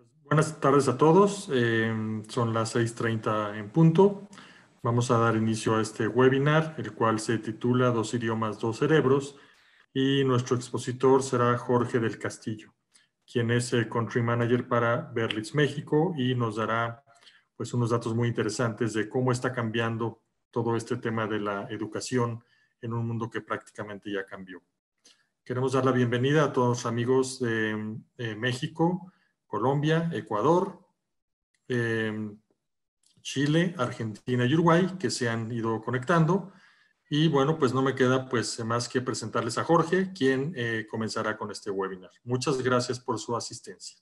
Pues, buenas tardes a todos. Em, son las 6.30 en punto. Vamos a dar inicio a este webinar, el cual se titula Dos idiomas, dos cerebros. Y nuestro expositor será Jorge del Castillo, quien es el Country Manager para Berlitz México y nos dará pues, unos datos muy interesantes de cómo está cambiando todo este tema de la educación en un mundo que prácticamente ya cambió. Queremos dar la bienvenida a todos los amigos de em, México, Colombia, Ecuador, em, Chile, Argentina y Uruguay, que se han ido conectando. Y bueno, pues no me queda pues más que presentarles a Jorge, quien eh, comenzará con este webinar. Muchas gracias por su asistencia.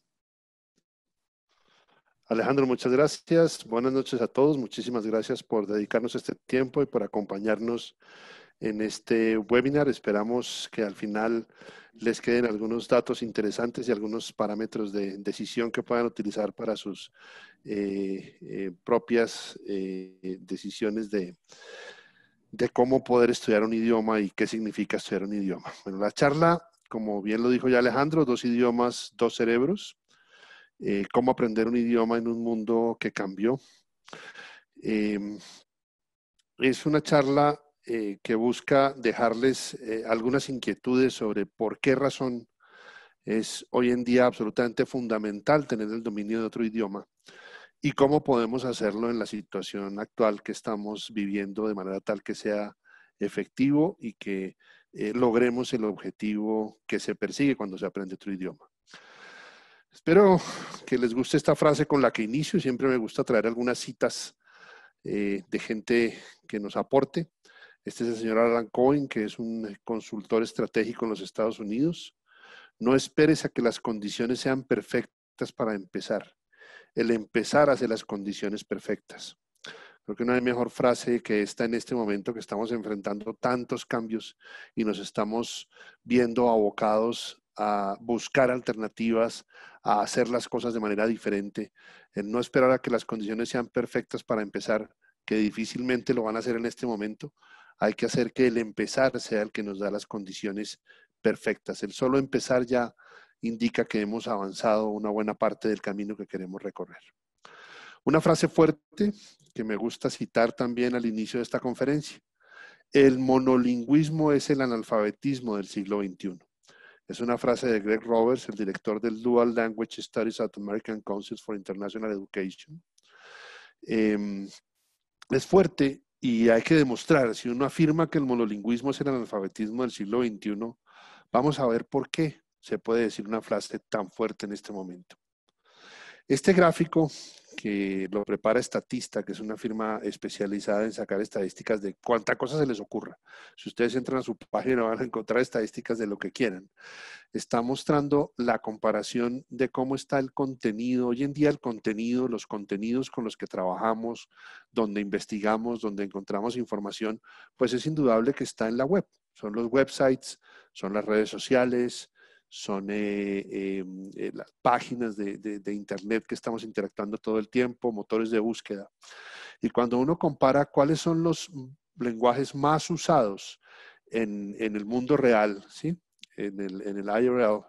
Alejandro, muchas gracias. Buenas noches a todos. Muchísimas gracias por dedicarnos este tiempo y por acompañarnos en este webinar. Esperamos que al final les queden algunos datos interesantes y algunos parámetros de decisión que puedan utilizar para sus eh, eh, propias eh, decisiones de, de cómo poder estudiar un idioma y qué significa estudiar un idioma. Bueno, la charla, como bien lo dijo ya Alejandro, dos idiomas, dos cerebros. cómo aprender un idioma en un mundo que cambió. Em, es una charla eh, que busca dejarles eh, algunas inquietudes sobre por qué razón es hoy en día absolutamente fundamental tener el dominio de otro idioma y cómo podemos hacerlo en la situación actual que estamos viviendo de manera tal que sea efectivo y que eh, logremos el objetivo que se persigue cuando se aprende otro idioma. Espero que les guste esta frase con la que inicio. Siempre me gusta traer algunas citas de gente que nos aporte. Este es el señor Alan Cohen, que es un consultor estratégico en los Estados Unidos. No esperes a que las condiciones sean perfectas para empezar. El empezar hace las condiciones perfectas. Creo que no hay mejor frase que esta en este momento que estamos enfrentando tantos cambios y nos estamos viendo abocados a buscar alternativas, a hacer las cosas de manera diferente, en no esperar a que las condiciones sean perfectas para empezar, que difícilmente lo van a hacer en este momento, hay que hacer que el empezar sea el que nos da las condiciones perfectas. El solo empezar ya indica que hemos avanzado una buena parte del camino que queremos recorrer. Una frase fuerte que me gusta citar también al inicio de esta conferencia. El monolingüismo es el analfabetismo del siglo XXI. Es una frase de Greg Roberts, el director del Dual Language Studies at American Council for International Education. Em, es fuerte y hay que demostrar, si uno afirma que el monolingüismo es el analfabetismo del siglo XXI, vamos a ver por qué se puede decir una frase tan fuerte en este momento. Este gráfico que lo prepara Estatista, que es una firma especializada en sacar estadísticas de cuánta cosa se les ocurra. Si ustedes entran a su página van a encontrar estadísticas de lo que quieran. Está mostrando la comparación de cómo está el contenido, hoy en día el contenido, los contenidos con los que trabajamos, donde investigamos, donde encontramos información, pues es indudable que está en la web. Son los websites, son las redes sociales, son eh, eh, mm, eh, las páginas de, Internet que estamos interactuando todo el tiempo, motores de búsqueda. Y cuando uno compara cuáles son los mm, lenguajes más usados en, el mundo real, ¿sí? en, el, en el IRL,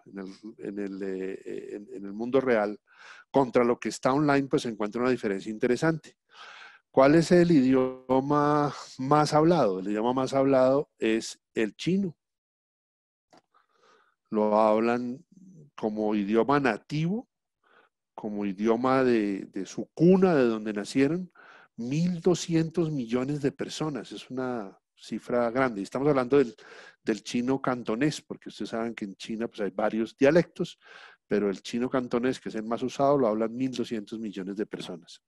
en el mundo real, contra lo que está online, pues se encuentra una diferencia interesante. ¿Cuál es el idioma más hablado? El idioma más hablado es el chino lo hablan como idioma nativo, como idioma de, su cuna, de donde nacieron, 1.200 millones de personas. Es una cifra grande. Estamos hablando del, chino cantonés, porque ustedes saben que en China pues, hay varios dialectos, pero el chino cantonés, que es el más usado, lo hablan 1.200 millones de personas.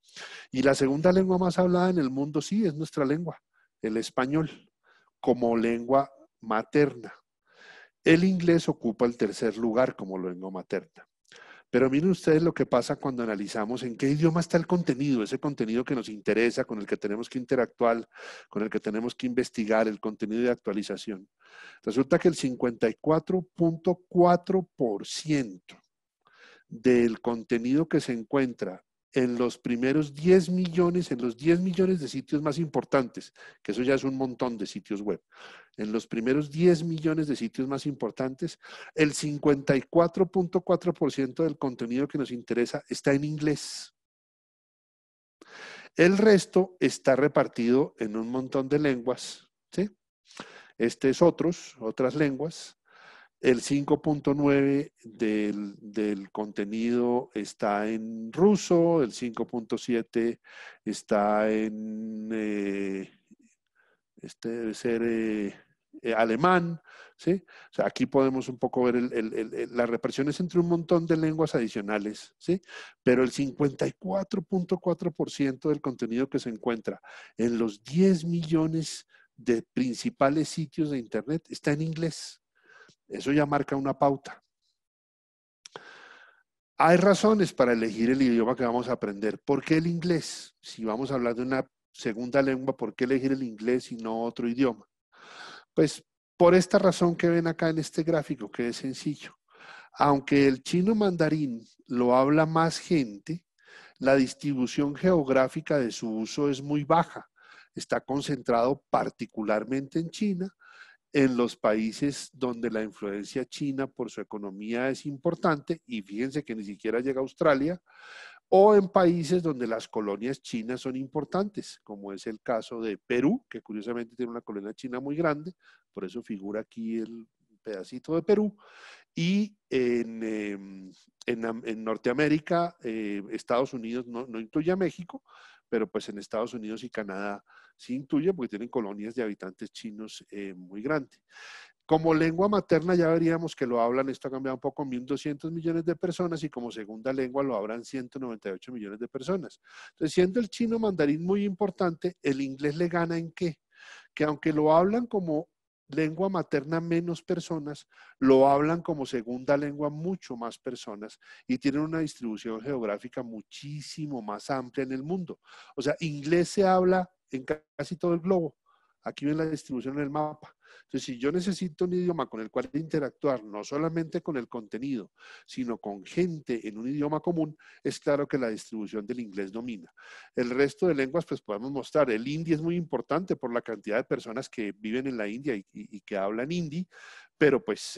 Y la segunda lengua más hablada en el mundo, sí, es nuestra lengua, el español, como lengua materna. El inglés ocupa el tercer lugar como lengua materna. Pero miren ustedes lo que pasa cuando analizamos en qué idioma está el contenido, ese contenido que nos interesa, con el que tenemos que interactuar, con el que tenemos que investigar, el contenido de actualización. Resulta que el 54.4% del contenido que se encuentra en los primeros 10 millones, en los 10 millones de sitios más importantes, que eso ya es un montón de sitios web, en los primeros 10 millones de sitios más importantes, el 54.4% del contenido que nos interesa está en inglés. El resto está repartido en un montón de lenguas, Este es otros, otras lenguas. El 5.9 del, del, contenido está en ruso, el 5.7 está en, eh, este debe ser eh, eh, alemán, ¿sí? O sea, aquí podemos un poco ver el, el, las entre un montón de lenguas adicionales, ¿sí? Pero el 54.4% del contenido que se encuentra en los 10 millones de principales sitios de Internet está en inglés. Eso ya marca una pauta. Hay razones para elegir el idioma que vamos a aprender. ¿Por qué el inglés? Si vamos a hablar de una segunda lengua, ¿por qué elegir el inglés y no otro idioma? Pues por esta razón que ven acá en este gráfico, que es sencillo. Aunque el chino mandarín lo habla más gente, la distribución geográfica de su uso es muy baja. Está concentrado particularmente en China, en los países donde la influencia china por su economía es importante, y fíjense que ni siquiera llega a Australia, o en países donde las colonias chinas son importantes, como es el caso de Perú, que curiosamente tiene una colonia china muy grande, por eso figura aquí el pedacito de Perú, y en, em, en, Norteamérica, eh, Estados Unidos no, no incluye a México, pero pues en Estados Unidos y Canadá sí intuye porque tienen colonias de habitantes chinos eh, muy grandes. Como lengua materna ya veríamos que lo hablan, esto ha cambiado un poco, 1.200 millones de personas y como segunda lengua lo hablan 198 millones de personas. Entonces, siendo el chino mandarín muy importante, el inglés le gana en qué? Que aunque lo hablan como lengua materna menos personas, lo hablan como segunda lengua mucho más personas y tienen una distribución geográfica muchísimo más amplia en el mundo. O sea, inglés se habla en casi todo el globo. Aquí ven la distribución en el mapa. Entonces, si yo necesito un idioma con el cual interactuar, no solamente con el contenido, sino con gente en un idioma común, es claro que la distribución del inglés domina. El resto de lenguas, pues podemos mostrar. El hindi es muy importante por la cantidad de personas que viven en la India y, que hablan hindi, pero pues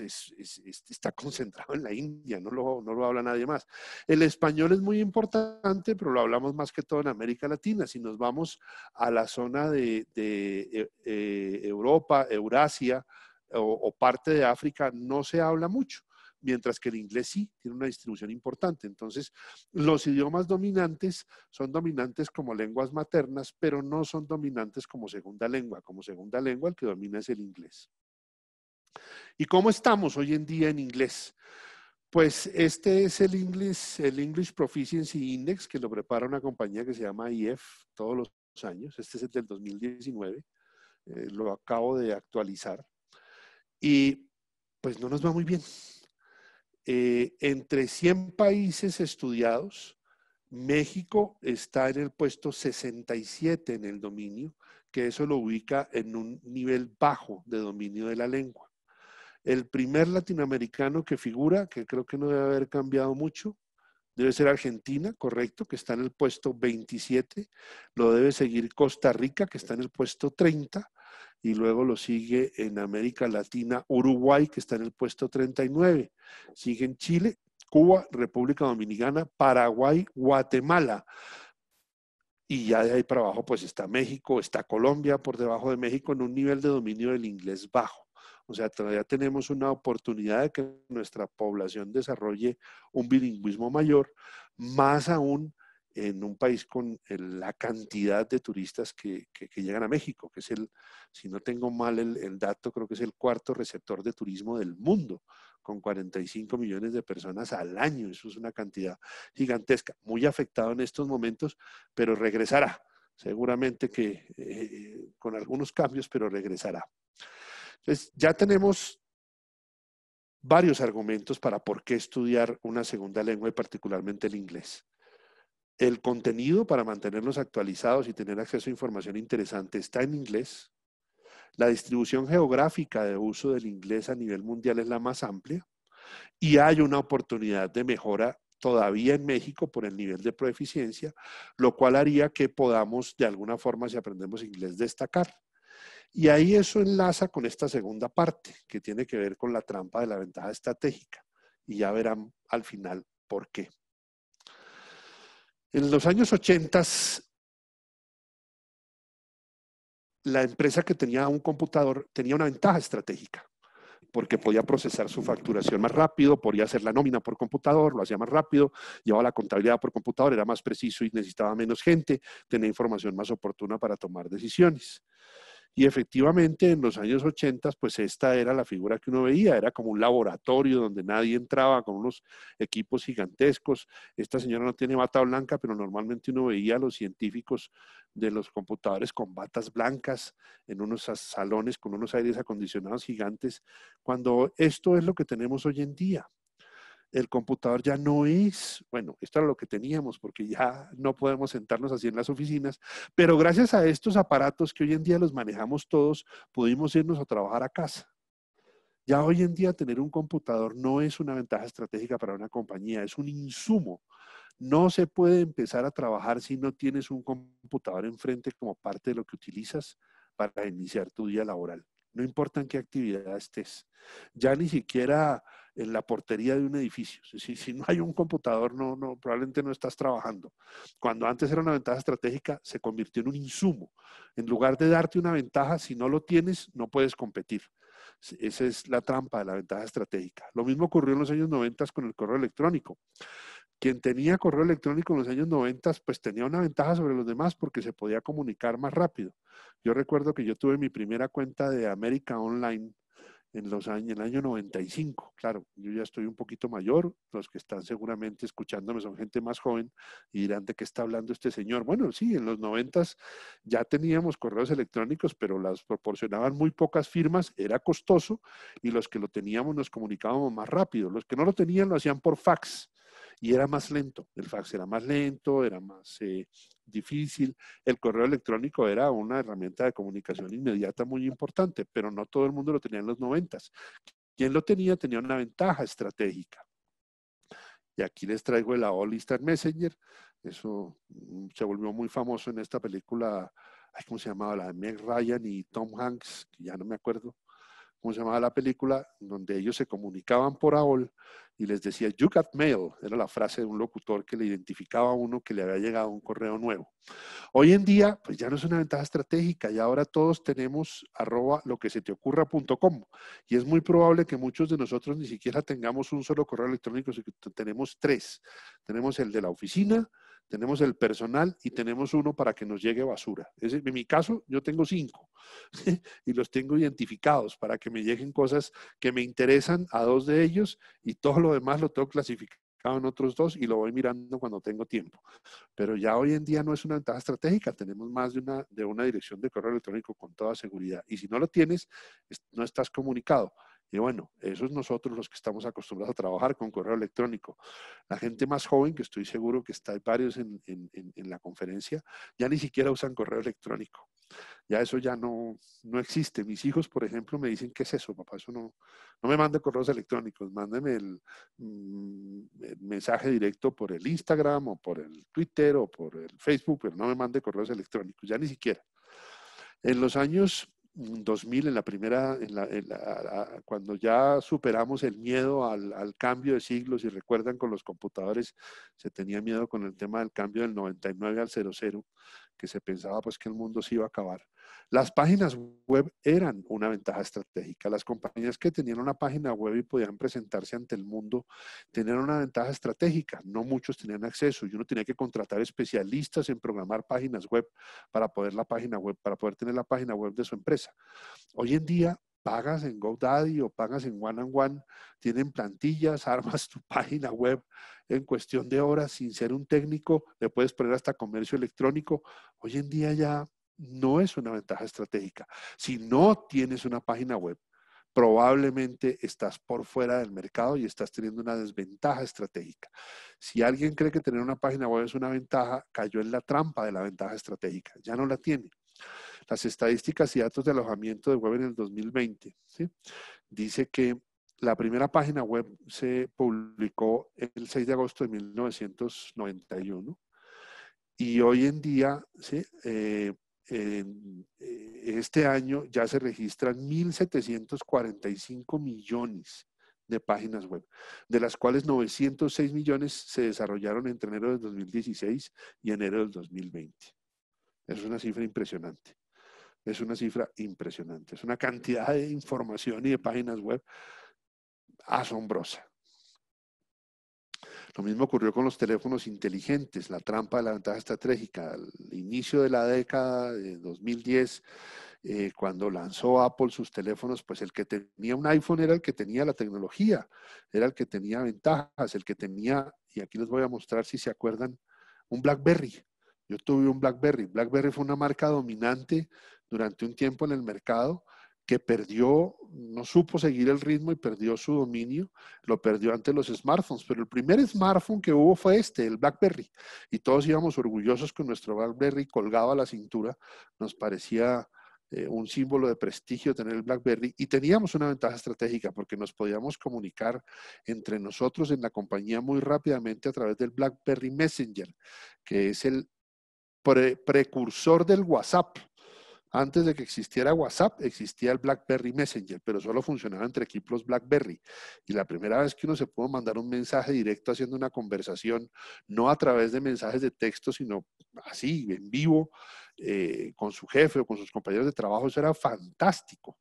está concentrado en la India, no lo, habla nadie más. El español es muy importante, pero lo hablamos más que todo en América Latina. Si nos vamos a la zona de, eh, eh, Europa, Eurasia o parte de África, no se habla mucho mientras que el inglés sí tiene una distribución importante. Entonces, los idiomas dominantes son dominantes como lenguas maternas, pero no son dominantes como segunda lengua. Como segunda lengua, el que domina es el inglés. ¿Y cómo estamos hoy en día en inglés? Pues este es el English, Proficiency Index que lo prepara una compañía que se llama IF todos los años. Este es el del 2019. Eh, lo acabo de actualizar. Y pues no nos va muy bien. Eh, entre 100 países estudiados, México está en el puesto 67 en el dominio, que eso lo ubica en un nivel bajo de dominio de la lengua. El primer latinoamericano que figura, que creo que no debe haber cambiado mucho, debe ser Argentina, correcto, que está en el puesto 27. Lo debe seguir Costa Rica, que está en el puesto 30. Y luego lo sigue en América Latina Uruguay, que está en el puesto 39. Siguen Chile, Cuba, República Dominicana, Paraguay, Guatemala. Y ya de ahí para abajo, pues está México, está Colombia por debajo de México en un nivel de dominio del inglés bajo. O sea, todavía tenemos una oportunidad de que nuestra población desarrolle un bilingüismo mayor, más aún en un país con eh, la cantidad de turistas que, llegan a México, que es el, si no tengo mal el, dato, creo que es el cuarto receptor de turismo del mundo, con 45 millones de personas al año. Eso es una cantidad gigantesca, muy afectado en estos momentos, pero regresará, seguramente que eh, eh, con algunos cambios, pero regresará. Entonces, ya tenemos varios argumentos para por qué estudiar una segunda lengua y particularmente el inglés. El contenido para mantenerlos actualizados y tener acceso a información interesante está en inglés. La distribución geográfica de uso del inglés a nivel mundial es la más amplia y hay una oportunidad de mejora todavía en México por el nivel de proeficiencia, lo cual haría que podamos de alguna forma, si aprendemos inglés, destacar. Y ahí eso enlaza con esta segunda parte, que tiene que ver con la trampa de la ventaja estratégica. Y ya verán al final por qué. En los años 80, la empresa que tenía un computador tenía una ventaja estratégica, porque podía procesar su facturación más rápido, podía hacer la nómina por computador, lo hacía más rápido, llevaba la contabilidad por computador, era más preciso y necesitaba menos gente, tenía información más oportuna para tomar decisiones. Y efectivamente en los años 80, pues esta era la figura que uno veía, era como un laboratorio donde nadie entraba con unos equipos gigantescos. Esta señora no tiene bata blanca, pero normalmente uno veía a los científicos de los computadores con batas blancas en unos salones con unos aires acondicionados gigantes, cuando esto es lo que tenemos hoy en día el computador ya no es, bueno, esto era lo que teníamos porque ya no podemos sentarnos así en las oficinas, pero gracias a estos aparatos que hoy en día los manejamos todos, pudimos irnos a trabajar a casa. Ya hoy en día tener un computador no es una ventaja estratégica para una compañía, es un insumo. No se puede empezar a trabajar si no tienes un computador enfrente como parte de lo que utilizas para iniciar tu día laboral. No importa en qué actividad estés. Ya ni siquiera en la portería de un edificio. Si, no hay un computador, no, probablemente no estás trabajando. Cuando antes era una ventaja estratégica, se convirtió en un insumo. En lugar de darte una ventaja, si no lo tienes, no puedes competir. Esa es la trampa de la ventaja estratégica. Lo mismo ocurrió en los años 90 con el correo electrónico. Quien tenía correo electrónico en los años 90, pues tenía una ventaja sobre los demás porque se podía comunicar más rápido. Yo recuerdo que yo tuve mi primera cuenta de América Online en, los años, en el año 95. Claro, yo ya estoy un poquito mayor, los que están seguramente escuchándome son gente más joven y dirán de qué está hablando este señor. Bueno, sí, en los 90 ya teníamos correos electrónicos, pero las proporcionaban muy pocas firmas, era costoso y los que lo teníamos nos comunicábamos más rápido. Los que no lo tenían lo hacían por fax y era más lento. El fax era más lento, era más, eh, difícil. El correo electrónico era una herramienta de comunicación inmediata muy importante, pero no todo el mundo lo tenía en los noventas. Quien lo tenía tenía una ventaja estratégica. Y aquí les traigo el All Instant Messenger. Eso mm, se volvió muy famoso en esta película, ¿cómo se llamaba? La de Meg Ryan y Tom Hanks, que ya no me acuerdo. ¿cómo se llamaba la película? Donde ellos se comunicaban por AOL y les decía, You got mail, era la frase de un locutor que le identificaba a uno que le había llegado un correo nuevo. Hoy en día, pues ya no es una ventaja estratégica y ahora todos tenemos arroba lo que se te ocurra.com y es muy probable que muchos de nosotros ni siquiera tengamos un solo correo electrónico, sino que tenemos tres. Tenemos el de la oficina, tenemos el personal y tenemos uno para que nos llegue basura. en mi caso, yo tengo cinco y los tengo identificados para que me lleguen cosas que me interesan a dos de ellos y todo lo demás lo tengo clasificado en otros dos y lo voy mirando cuando tengo tiempo. Pero ya hoy en día no es una ventaja estratégica, tenemos más de una, de una dirección de correo electrónico con toda seguridad. Y si no lo tienes, no estás comunicado. Y bueno, eso es nosotros los que estamos acostumbrados a trabajar con correo electrónico. La gente más joven, que estoy seguro que está hay varios en, en, la conferencia, ya ni siquiera usan correo electrónico. Ya eso ya no, no existe. Mis hijos, por ejemplo, me dicen, ¿qué es eso, papá? Eso no, no me mande correos electrónicos, mándeme el, mm, el, mensaje directo por el Instagram o por el Twitter o por el Facebook, pero no me mande correos electrónicos, ya ni siquiera. En los años 2000, en la primera, en cuando ya superamos el miedo al, al, cambio de siglos, y recuerdan con los computadores, se tenía miedo con el tema del cambio del 99 al 00, que se pensaba pues que el mundo se iba a acabar. Las páginas web eran una ventaja estratégica. Las compañías que tenían una página web y podían presentarse ante el mundo tenían una ventaja estratégica. No muchos tenían acceso y uno tenía que contratar especialistas en programar páginas web para poder la página web, para poder tener la página web de su empresa. Hoy en día pagas en GoDaddy o pagas en One and One, tienen plantillas, armas tu página web en cuestión de horas sin ser un técnico, le puedes poner hasta comercio electrónico. Hoy en día ya no es una ventaja estratégica. Si no tienes una página web, probablemente estás por fuera del mercado y estás teniendo una desventaja estratégica. Si alguien cree que tener una página web es una ventaja, cayó en la trampa de la ventaja estratégica, ya no la tiene. Las estadísticas y datos de alojamiento de web en el 2020, ¿sí? dice que la primera página web se publicó el 6 de agosto de 1991 y hoy en día ¿sí? Eh, eh, este año ya se registran 1.745 millones de páginas web, de las cuales 906 millones se desarrollaron entre enero del 2016 y enero del 2020. Es una cifra impresionante. Es una cifra impresionante. Es una cantidad de información y de páginas web asombrosa. Lo mismo ocurrió con los teléfonos inteligentes, la trampa de la ventaja estratégica. Al inicio de la década de 2010, eh, cuando lanzó Apple sus teléfonos, pues el que tenía un iPhone era el que tenía la tecnología, era el que tenía ventajas, el que tenía, y aquí les voy a mostrar si se acuerdan, un BlackBerry. Yo tuve un BlackBerry. BlackBerry fue una marca dominante durante un tiempo en el mercado que perdió, no supo seguir el ritmo y perdió su dominio, lo perdió ante los smartphones, pero el primer smartphone que hubo fue este, el BlackBerry, y todos íbamos orgullosos con nuestro BlackBerry colgado a la cintura, nos parecía eh, un símbolo de prestigio tener el BlackBerry, y teníamos una ventaja estratégica porque nos podíamos comunicar entre nosotros en la compañía muy rápidamente a través del BlackBerry Messenger, que es el precursor del WhatsApp antes de que existiera WhatsApp, existía el BlackBerry Messenger, pero solo funcionaba entre equipos BlackBerry. Y la primera vez que uno se pudo mandar un mensaje directo haciendo una conversación, no a través de mensajes de texto, sino así, en vivo, eh, con su jefe o con sus compañeros de trabajo, eso era fantástico.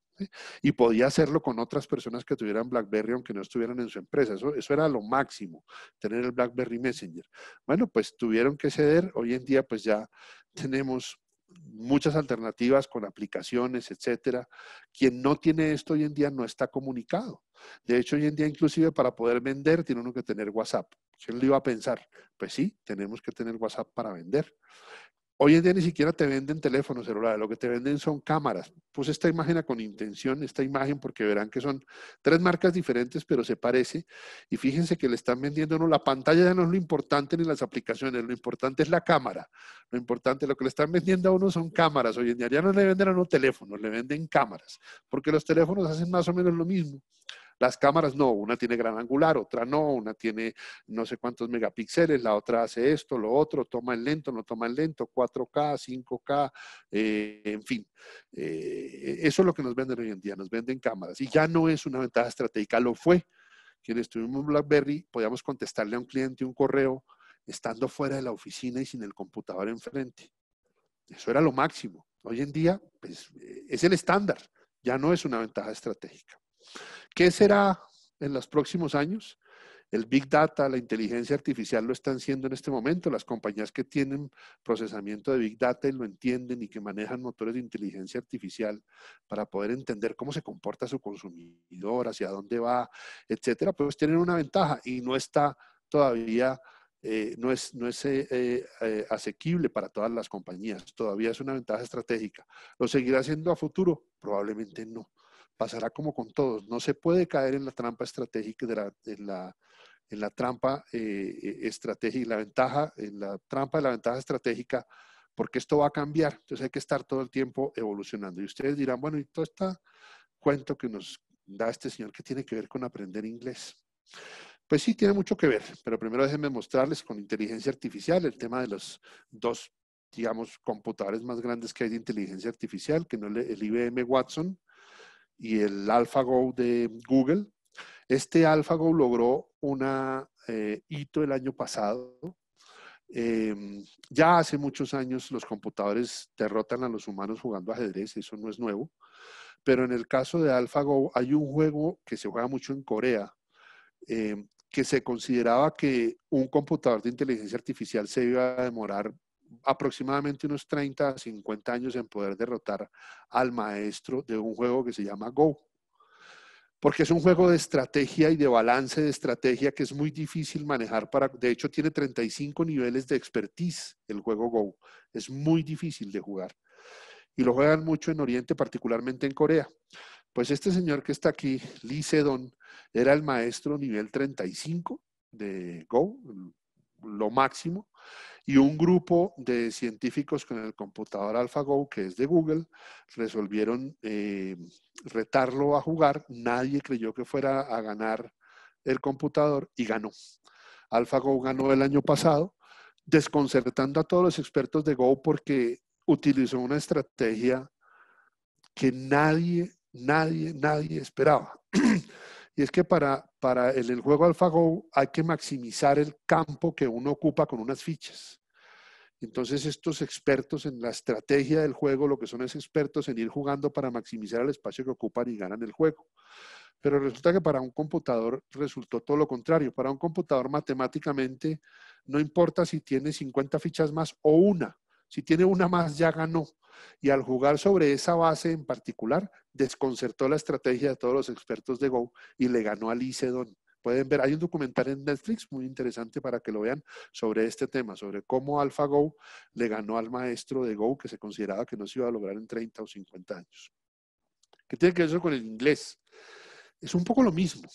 Y podía hacerlo con otras personas que tuvieran BlackBerry, aunque no estuvieran en su empresa. Eso, eso era lo máximo, tener el BlackBerry Messenger. Bueno, pues tuvieron que ceder. Hoy en día, pues ya tenemos muchas alternativas con aplicaciones, etcétera. Quien no tiene esto hoy en día no está comunicado. De hecho, hoy en día inclusive para poder vender tiene uno que tener WhatsApp. ¿Quién lo iba a pensar? Pues sí, tenemos que tener WhatsApp para vender. Hoy en día ni siquiera te venden teléfonos celulares, lo que te venden son cámaras. Puse esta imagen con intención, esta imagen, porque verán que son tres marcas diferentes, pero se parece. Y fíjense que le están vendiendo uno, la pantalla ya no es lo importante ni las aplicaciones, lo importante es la cámara. Lo importante, lo que le están vendiendo a uno son cámaras. Hoy en día ya no le venden a uno teléfonos, le venden cámaras, porque los teléfonos hacen más o menos lo mismo. Las cámaras no, una tiene gran angular, otra no, una tiene no sé cuántos megapíxeles, la otra hace esto, lo otro, toma el lento, no toma el lento, 4K, 5K, eh, en fin. Eh, eso es lo que nos venden hoy en día, nos venden cámaras y ya no es una ventaja estratégica, lo fue. Quienes tuvimos BlackBerry, podíamos contestarle a un cliente un correo estando fuera de la oficina y sin el computador enfrente. Eso era lo máximo. Hoy en día pues, eh, es el estándar, ya no es una ventaja estratégica. ¿Qué será en los próximos años? El Big Data, la inteligencia artificial lo están siendo en este momento. Las compañías que tienen procesamiento de Big Data y lo entienden y que manejan motores de inteligencia artificial para poder entender cómo se comporta su consumidor, hacia dónde va, etcétera, pues tienen una ventaja y no está todavía eh, no es, no eh, eh, asequible para todas las compañías. Todavía es una ventaja estratégica. ¿Lo seguirá haciendo a futuro? Probablemente no pasará como con todos. No se puede caer en la trampa estratégica, de la, en, la, trampa eh, e, estratégica, la ventaja, en la trampa de la ventaja estratégica, porque esto va a cambiar. Entonces hay que estar todo el tiempo evolucionando. Y ustedes dirán, bueno, y todo este cuento que nos da este señor, ¿qué tiene que ver con aprender inglés? Pues sí, tiene mucho que ver, pero primero déjenme mostrarles con inteligencia artificial el tema de los dos digamos, computadores más grandes que hay de inteligencia artificial, que no el IBM Watson, y el AlphaGo de Google. Este AlphaGo logró un eh, hito el año pasado. Em, ya hace muchos años los computadores derrotan a los humanos jugando ajedrez, eso no es nuevo. Pero en el caso de AlphaGo hay un juego que se juega mucho en Corea, em, que se consideraba que un computador de inteligencia artificial se iba a demorar aproximadamente unos 30 a 50 años en poder derrotar al maestro de un juego que se llama Go. Porque es un juego de estrategia y de balance de estrategia que es muy difícil manejar para, de hecho tiene 35 niveles de expertise el juego Go. Es muy difícil de jugar. Y lo juegan mucho en Oriente, particularmente en Corea. Pues este señor que está aquí, Lee Sedon, era el maestro nivel 35 de Go, lo máximo, y un grupo de científicos con el computador AlphaGo, que es de Google, resolvieron eh, retarlo a jugar. Nadie creyó que fuera a ganar el computador y ganó. AlphaGo ganó el año pasado, desconcertando a todos los expertos de Go porque utilizó una estrategia que nadie, nadie, nadie esperaba. y es que para, para el, juego AlphaGo hay que maximizar el campo que uno ocupa con unas fichas. Entonces estos expertos en la estrategia del juego, lo que son es expertos en ir jugando para maximizar el espacio que ocupan y ganan el juego. Pero resulta que para un computador resultó todo lo contrario. Para un computador matemáticamente no importa si tiene 50 fichas más o una, si tiene una más, ya ganó. Y al jugar sobre esa base en particular, desconcertó la estrategia de todos los expertos de Go y le ganó al Lee Pueden ver, hay un documental en Netflix muy interesante para que lo vean sobre este tema, sobre cómo AlphaGo le ganó al maestro de Go que se consideraba que no se iba a lograr en 30 o 50 años. ¿Qué tiene que ver eso con el inglés? Es un poco lo mismo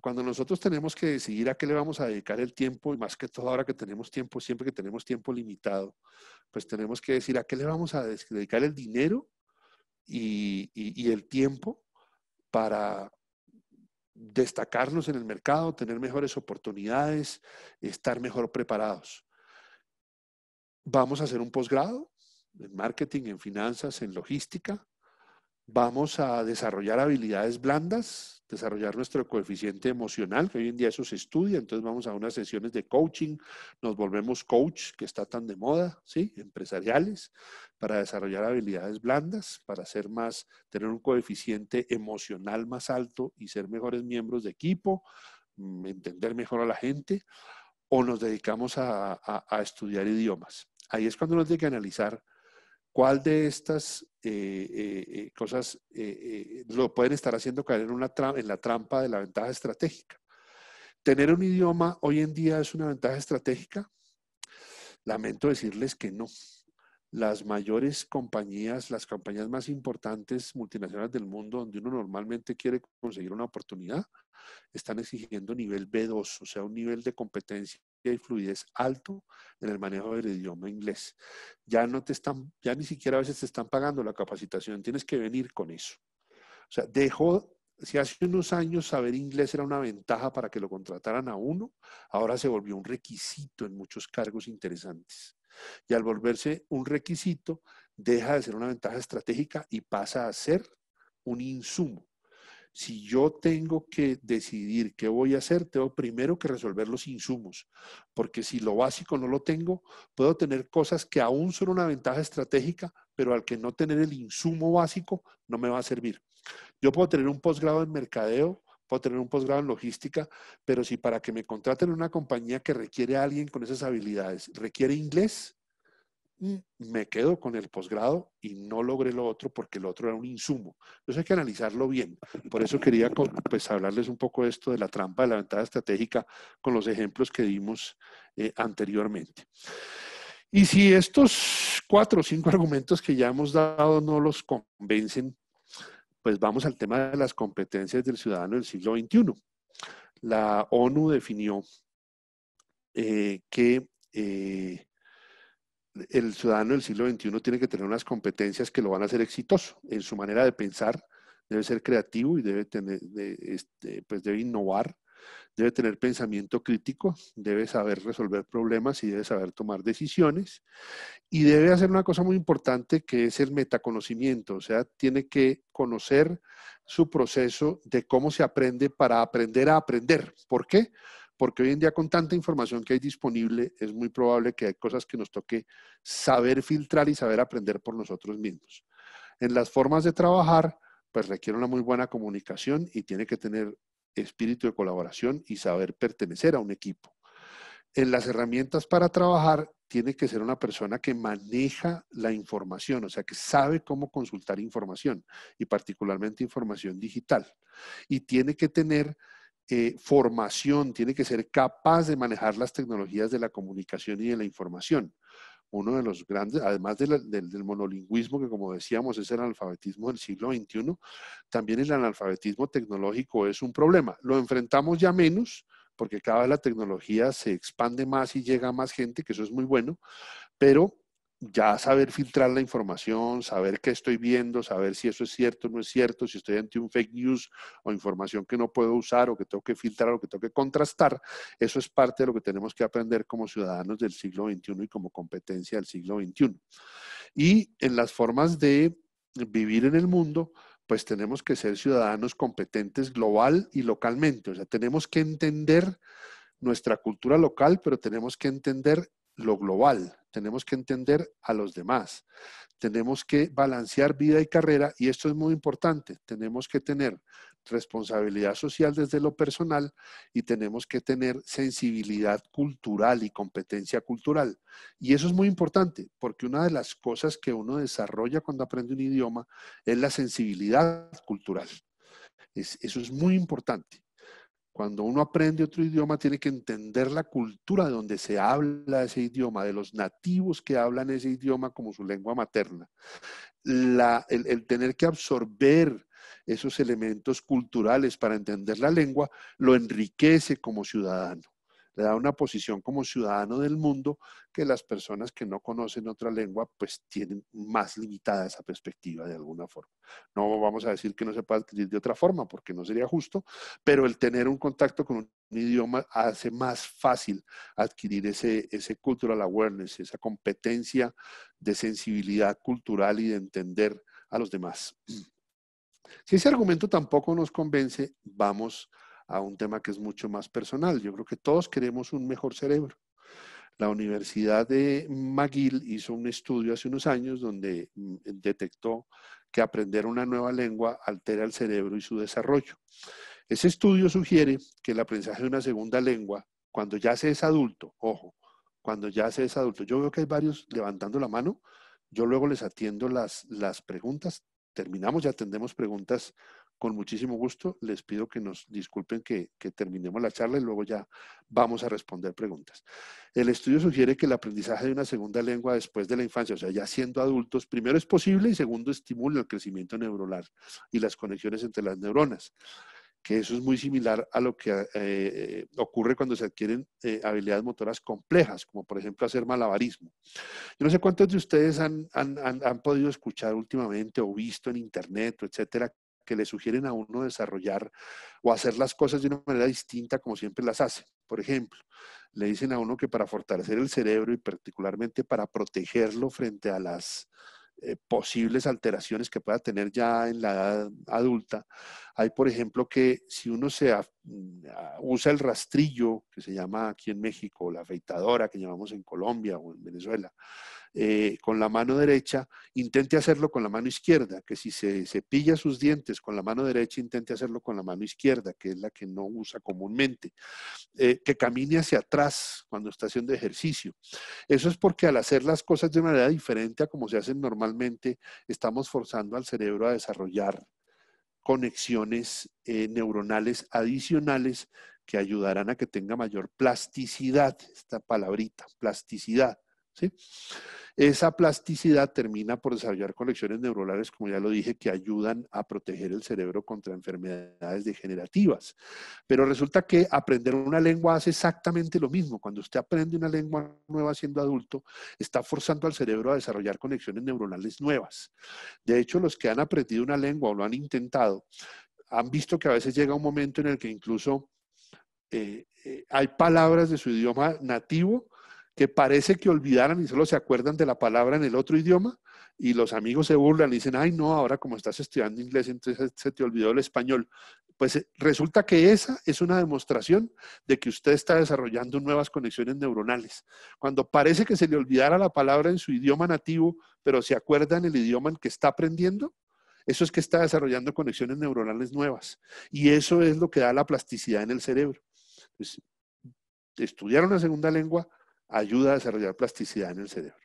cuando nosotros tenemos que decidir a qué le vamos a dedicar el tiempo, y más que todo ahora que tenemos tiempo, siempre que tenemos tiempo limitado, pues tenemos que decir a qué le vamos a dedicar el dinero y, y el tiempo para destacarnos en el mercado, tener mejores oportunidades, estar mejor preparados. Vamos a hacer un posgrado en marketing, en finanzas, en logística vamos a desarrollar habilidades blandas, desarrollar nuestro coeficiente emocional, que hoy en día eso se estudia, entonces vamos a unas sesiones de coaching, nos volvemos coach, que está tan de moda, ¿sí? Empresariales, para desarrollar habilidades blandas, para ser más, tener un coeficiente emocional más alto y ser mejores miembros de equipo, mm, entender mejor a la gente, o nos dedicamos a, estudiar idiomas. Ahí es cuando nos tiene que analizar ¿Cuál de estas eh, eh, eh, cosas lo pueden estar haciendo caer en, en la trampa de la ventaja estratégica? ¿Tener un idioma hoy en día es una ventaja estratégica? Lamento decirles que no. Las mayores compañías, las compañías más importantes multinacionales del mundo, donde uno normalmente quiere conseguir una oportunidad, están exigiendo nivel B2, o sea, un nivel de competencia y fluidez alto en el manejo del idioma inglés. Ya no te están, ya ni siquiera a veces te están pagando la capacitación, tienes que venir con eso. O sea, dejó, si hace unos años saber inglés era una ventaja para que lo contrataran a uno, ahora se volvió un requisito en muchos cargos interesantes. Y al volverse un requisito, deja de ser una ventaja estratégica y pasa a ser un insumo si yo tengo que decidir qué voy a hacer, tengo primero que resolver los insumos, porque si lo básico no lo tengo, puedo tener cosas que aún son una ventaja estratégica, pero al que no tener el insumo básico no me va a servir. Yo puedo tener un posgrado en mercadeo, puedo tener un posgrado en logística, pero si para que me contraten una compañía que requiere a alguien con esas habilidades, requiere inglés, me quedo con el posgrado y no logré lo otro porque el otro era un insumo. Entonces hay que analizarlo bien. Por eso quería pues, hablarles un poco de esto de la trampa de la ventaja estratégica con los ejemplos que dimos eh, anteriormente. Y si estos cuatro o cinco argumentos que ya hemos dado no los convencen, pues vamos al tema de las competencias del ciudadano del siglo XXI. La ONU definió eh, que eh, el ciudadano del siglo XXI tiene que tener unas competencias que lo van a hacer exitoso en su manera de pensar, debe ser creativo y debe, tener, este, pues debe innovar, debe tener pensamiento crítico, debe saber resolver problemas y debe saber tomar decisiones. Y debe hacer una cosa muy importante que es el metaconocimiento, o sea, tiene que conocer su proceso de cómo se aprende para aprender a aprender. ¿Por qué? porque hoy en día con tanta información que hay disponible, es muy probable que hay cosas que nos toque saber filtrar y saber aprender por nosotros mismos. En las formas de trabajar, pues requiere una muy buena comunicación y tiene que tener espíritu de colaboración y saber pertenecer a un equipo. En las herramientas para trabajar, tiene que ser una persona que maneja la información, o sea, que sabe cómo consultar información y particularmente información digital. Y tiene que tener eh, formación, tiene que ser capaz de manejar las tecnologías de la comunicación y de la información. Uno de los grandes, además del, del monolingüismo, que como decíamos es el analfabetismo del siglo XXI, también el analfabetismo tecnológico es un problema. Lo enfrentamos ya menos, porque cada vez la tecnología se expande más y llega a más gente, que eso es muy bueno, pero ya saber filtrar la información, saber qué estoy viendo, saber si eso es cierto o no es cierto, si estoy ante un fake news o información que no puedo usar o que tengo que filtrar o que tengo que contrastar, eso es parte de lo que tenemos que aprender como ciudadanos del siglo XXI y como competencia del siglo XXI. Y en las formas de vivir en el mundo, pues tenemos que ser ciudadanos competentes global y localmente, o sea, tenemos que entender nuestra cultura local, pero tenemos que entender lo global, tenemos que entender a los demás, tenemos que balancear vida y carrera y esto es muy importante, tenemos que tener responsabilidad social desde lo personal y tenemos que tener sensibilidad cultural y competencia cultural. Y eso es muy importante porque una de las cosas que uno desarrolla cuando aprende un idioma es la sensibilidad cultural. eso es muy importante. Cuando uno aprende otro idioma, tiene que entender la cultura donde se habla ese idioma, de los nativos que hablan ese idioma como su lengua materna. el, tener que absorber esos elementos culturales para entender la lengua lo enriquece como ciudadano le da una posición como ciudadano del mundo que las personas que no conocen otra lengua pues tienen más limitada esa perspectiva de alguna forma. No vamos a decir que no se puede adquirir de otra forma porque no sería justo, pero el tener un contacto con un idioma hace más fácil adquirir ese, ese cultural awareness, esa competencia de sensibilidad cultural y de entender a los demás. Si ese argumento tampoco nos convence, vamos a un tema que es mucho más personal. Yo creo que todos queremos un mejor cerebro. La Universidad de McGill hizo un estudio hace unos años donde mm, detectó que aprender una nueva lengua altera el cerebro y su desarrollo. Ese estudio sugiere que el aprendizaje de una segunda lengua, cuando ya se es adulto, ojo, cuando ya se es adulto, yo veo que hay varios levantando la mano, yo luego les atiendo las, las preguntas, terminamos y atendemos preguntas con muchísimo gusto les pido que nos disculpen que, terminemos la charla y luego ya vamos a responder preguntas. El estudio sugiere que el aprendizaje de una segunda lengua después de la infancia, o sea, ya siendo adultos, primero es posible y segundo estimula el crecimiento neuronal y las conexiones entre las neuronas que eso es muy similar a lo que eh, ocurre cuando se adquieren eh, habilidades motoras complejas, como por ejemplo hacer malabarismo. Yo no sé cuántos de ustedes han, podido escuchar últimamente o visto en internet, o etcétera, que le sugieren a uno desarrollar o hacer las cosas de una manera distinta como siempre las hace. Por ejemplo, le dicen a uno que para fortalecer el cerebro y particularmente para protegerlo frente a las eh, posibles alteraciones que pueda tener ya en la edad adulta, hay por ejemplo que si uno se, Uh, usa el rastrillo, que se llama aquí en México, la afeitadora, que llamamos en Colombia o en Venezuela, eh, con la mano derecha, intente hacerlo con la mano izquierda, que si se cepilla sus dientes con la mano derecha, intente hacerlo con la mano izquierda, que es la que no usa comúnmente, eh, que camine hacia atrás cuando está haciendo ejercicio. Eso es porque al hacer las cosas de manera diferente a como se hacen normalmente, estamos forzando al cerebro a desarrollar conexiones eh, neuronales adicionales que ayudarán a que tenga mayor plasticidad, esta palabrita, plasticidad. Esa plasticidad termina por desarrollar conexiones neuronales, como ya lo dije, que ayudan a proteger el cerebro contra enfermedades degenerativas. Pero resulta que aprender una lengua hace exactamente lo mismo. Cuando usted aprende una lengua nueva siendo adulto, está forzando al cerebro a desarrollar conexiones neuronales nuevas. De hecho, los que han aprendido una lengua o lo han intentado, han visto que a veces llega un momento en el que incluso eh, eh, hay palabras de su idioma nativo que parece que olvidaran y solo se acuerdan de la palabra en el otro idioma y los amigos se burlan y dicen, ay no, ahora como estás estudiando inglés, entonces se te olvidó el español. Pues eh, resulta que esa es una demostración de que usted está desarrollando nuevas conexiones neuronales. Cuando parece que se le olvidara la palabra en su idioma nativo, pero se acuerda en el idioma en que está aprendiendo, eso es que está desarrollando conexiones neuronales nuevas. Y eso es lo que da la plasticidad en el cerebro. Pues, estudiar una segunda lengua ayuda a desarrollar plasticidad en el cerebro.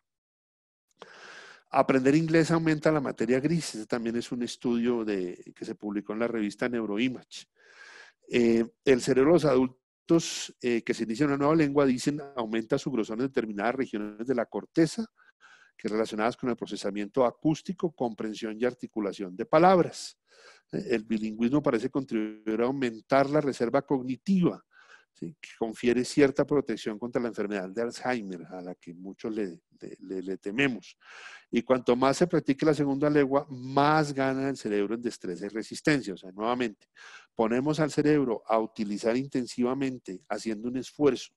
Aprender inglés aumenta la materia gris. Ese también es un estudio que se publicó en la revista Neuroimage. Eh, el cerebro de los adultos eh, que se inician una nueva lengua, dicen, aumenta su grosor en determinadas regiones de la corteza, que relacionadas con el procesamiento acústico, comprensión y articulación de palabras. Eh, el bilingüismo parece contribuir a aumentar la reserva cognitiva que confiere cierta protección contra la enfermedad de Alzheimer, a la que muchos le, tememos. Y cuanto más se practique la segunda lengua más gana el cerebro en destreza y resistencia. O sea, nuevamente, ponemos al cerebro a utilizar intensivamente, haciendo un esfuerzo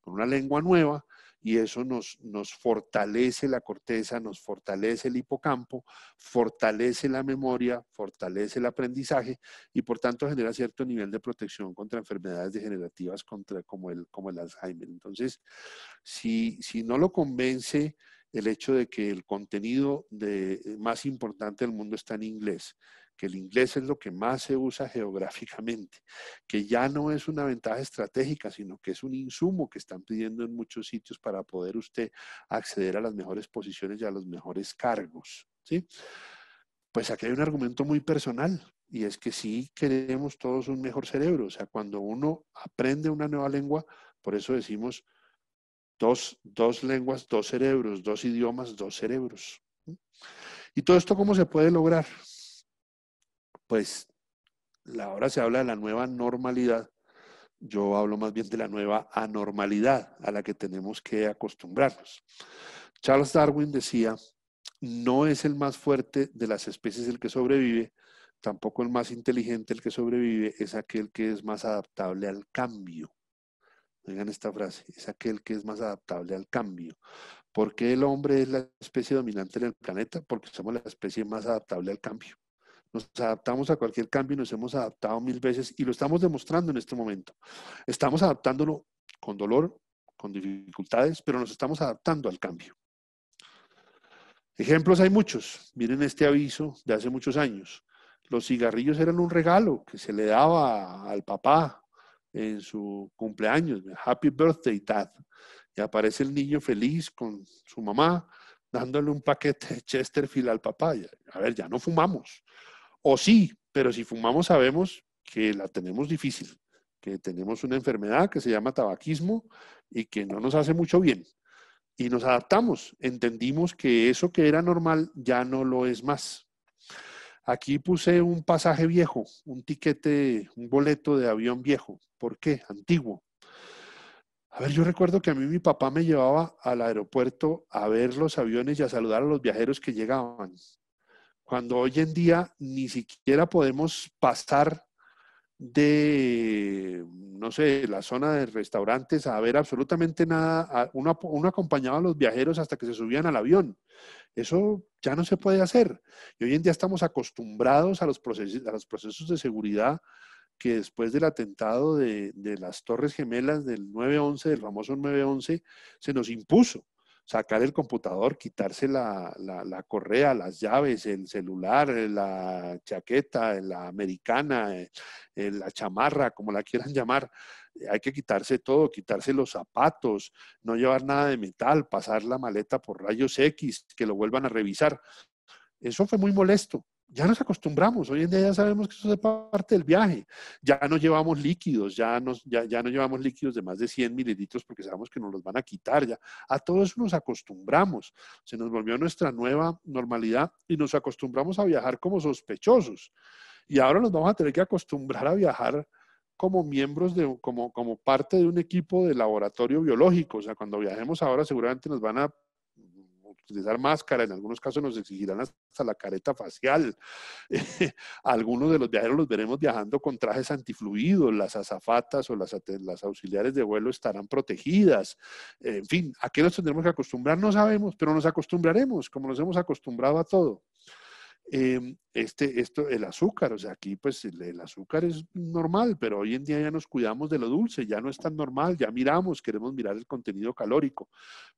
con una lengua nueva, y eso nos, fortalece la corteza, nos fortalece el hipocampo, fortalece la memoria, fortalece el aprendizaje y por tanto genera cierto nivel de protección contra enfermedades degenerativas contra, como, el, como el Alzheimer. Entonces, si, no lo convence el hecho de que el contenido más importante del mundo está en inglés que el inglés es lo que más se usa geográficamente, que ya no es una ventaja estratégica, sino que es un insumo que están pidiendo en muchos sitios para poder usted acceder a las mejores posiciones y a los mejores cargos. ¿sí? Pues aquí hay un argumento muy personal, y es que sí queremos todos un mejor cerebro. O sea, cuando uno aprende una nueva lengua, por eso decimos dos, dos lenguas, dos cerebros, dos idiomas, dos cerebros. ¿Y todo esto cómo se puede lograr? pues ahora se habla de la nueva normalidad, yo hablo más bien de la nueva anormalidad a la que tenemos que acostumbrarnos. Charles Darwin decía, no es el más fuerte de las especies el que sobrevive, tampoco el más inteligente el que sobrevive, es aquel que es más adaptable al cambio. Oigan esta frase, es aquel que es más adaptable al cambio. ¿Por qué el hombre es la especie dominante en el planeta? Porque somos la especie más adaptable al cambio. Nos adaptamos a cualquier cambio nos hemos adaptado mil veces y lo estamos demostrando en este momento. Estamos adaptándolo con dolor, con dificultades, pero nos estamos adaptando al cambio. Ejemplos hay muchos. Miren este aviso de hace muchos años. Los cigarrillos eran un regalo que se le daba al papá en su cumpleaños. Happy birthday, dad. Y aparece el niño feliz con su mamá dándole un paquete de Chesterfield al papá. A ver, ya no fumamos. O sí, pero si fumamos sabemos que la tenemos difícil, que tenemos una enfermedad que se llama tabaquismo y que no nos hace mucho bien. Y nos adaptamos, entendimos que eso que era normal ya no lo es más. Aquí puse un pasaje viejo, un tiquete, un boleto de avión viejo. ¿Por qué? Antiguo. A ver, yo recuerdo que a mí mi papá me llevaba al aeropuerto a ver los aviones y a saludar a los viajeros que llegaban cuando hoy en día ni siquiera podemos pasar de, no sé, la zona de restaurantes a ver absolutamente nada. Uno, acompañaba a los viajeros hasta que se subían al avión. Eso ya no se puede hacer. Y hoy en día estamos acostumbrados a los procesos, a los procesos de seguridad que después del atentado de, de las Torres Gemelas del 9-11, del famoso 9-11, se nos impuso sacar el computador, quitarse la, la, correa, las llaves, el celular, eh, la chaqueta, la americana, eh, eh, la chamarra, como la quieran llamar. Hay que quitarse todo, quitarse los zapatos, no llevar nada de metal, pasar la maleta por rayos X, que lo vuelvan a revisar. Eso fue muy molesto ya nos acostumbramos, hoy en día ya sabemos que eso es parte del viaje, ya no llevamos líquidos, ya, ya, no llevamos líquidos de más de 100 mililitros porque sabemos que nos los van a quitar, ya a todo eso nos acostumbramos, se nos volvió nuestra nueva normalidad y nos acostumbramos a viajar como sospechosos y ahora nos vamos a tener que acostumbrar a viajar como miembros, de, como, como parte de un equipo de laboratorio biológico, o sea, cuando viajemos ahora seguramente nos van a utilizar pues, máscara, en algunos casos nos exigirán hasta la careta facial. algunos de los viajeros los veremos viajando con trajes antifluidos, las azafatas o las, auxiliares de vuelo estarán protegidas. En fin, ¿a qué nos tendremos que acostumbrar? No sabemos, pero nos acostumbraremos, como nos hemos acostumbrado a todo. Em, este, esto, el azúcar, o sea, aquí pues el, azúcar es normal, pero hoy en día ya nos cuidamos de lo dulce, ya no es tan normal, ya miramos, queremos mirar el contenido calórico,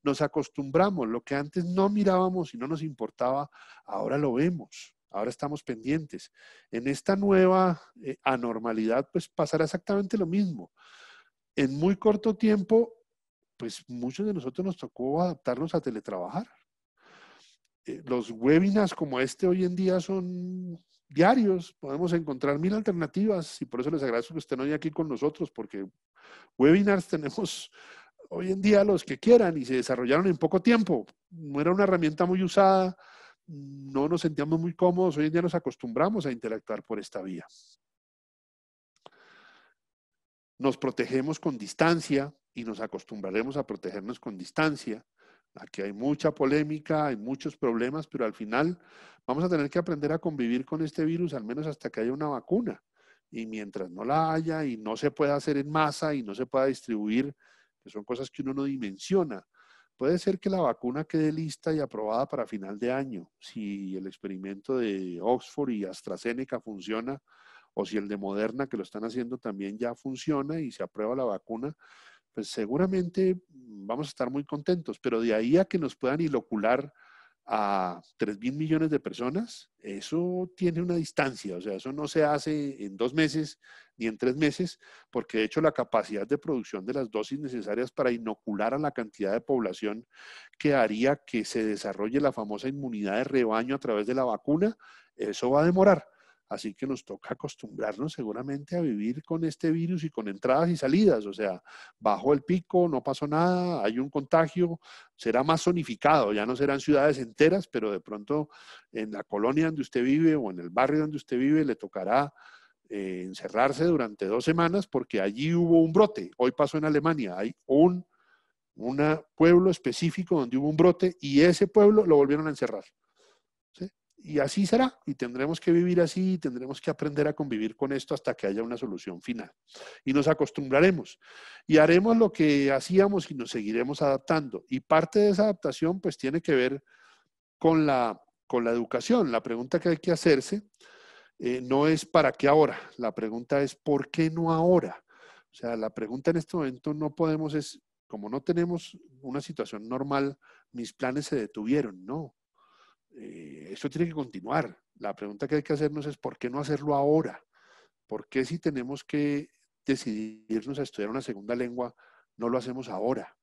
nos acostumbramos, lo que antes no mirábamos y no nos importaba, ahora lo vemos. Ahora estamos pendientes. En esta nueva eh, anormalidad, pues pasará exactamente lo mismo. En muy corto tiempo, pues muchos de nosotros nos tocó adaptarnos a teletrabajar. Eh, los webinars como este hoy en día son diarios, podemos encontrar mil alternativas y por eso les agradezco que estén hoy aquí con nosotros, porque webinars tenemos hoy en día los que quieran y se desarrollaron en poco tiempo. No era una herramienta muy usada, no nos sentíamos muy cómodos, hoy en día nos acostumbramos a interactuar por esta vía. Nos protegemos con distancia y nos acostumbraremos a protegernos con distancia. Aquí hay mucha polémica, hay muchos problemas, pero al final vamos a tener que aprender a convivir con este virus, al menos hasta que haya una vacuna. Y mientras no la haya y no se pueda hacer en masa y no se pueda distribuir, que son cosas que uno no dimensiona. Puede ser que la vacuna quede lista y aprobada para final de año, si el experimento de Oxford y AstraZeneca funciona, o si el de Moderna, que lo están haciendo también, ya funciona y se aprueba la vacuna pues seguramente vamos a estar muy contentos, pero de ahí a que nos puedan inocular a 3 mil millones de personas, eso tiene una distancia, o sea, eso no se hace en dos meses ni en tres meses, porque de hecho la capacidad de producción de las dosis necesarias para inocular a la cantidad de población que haría que se desarrolle la famosa inmunidad de rebaño a través de la vacuna, eso va a demorar. Así que nos toca acostumbrarnos seguramente a vivir con este virus y con entradas y salidas. O sea, bajó el pico, no pasó nada, hay un contagio, será más zonificado, ya no serán ciudades enteras, pero de pronto en la colonia donde usted vive o en el barrio donde usted vive le tocará eh, encerrarse durante dos semanas porque allí hubo un brote. Hoy pasó en Alemania, hay un pueblo específico donde hubo un brote y ese pueblo lo volvieron a encerrar y así será, y tendremos que vivir así, y tendremos que aprender a convivir con esto hasta que haya una solución final. Y nos acostumbraremos, y haremos lo que hacíamos y nos seguiremos adaptando. Y parte de esa adaptación pues tiene que ver con la, con la educación. La pregunta que hay que hacerse eh, no es para qué ahora, la pregunta es por qué no ahora. O sea, la pregunta en este momento no podemos es, como no tenemos una situación normal, mis planes se detuvieron, no eh, esto tiene que continuar. La pregunta que hay que hacernos es por qué no hacerlo ahora. ¿Por qué si tenemos que decidirnos a estudiar una segunda lengua, no lo hacemos ahora?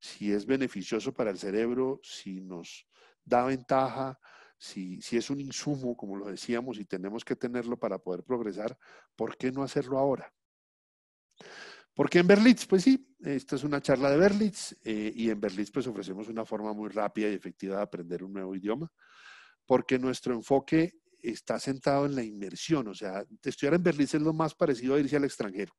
Si es beneficioso para el cerebro, si nos da ventaja, si, si es un insumo, como lo decíamos, y tenemos que tenerlo para poder progresar, ¿por qué no hacerlo ahora? Porque en Berlitz, pues sí, esta es una charla de Berlitz eh, y en Berlitz pues ofrecemos una forma muy rápida y efectiva de aprender un nuevo idioma, porque nuestro enfoque está sentado en la inmersión, o sea, estudiar en Berlitz es lo más parecido a irse al extranjero,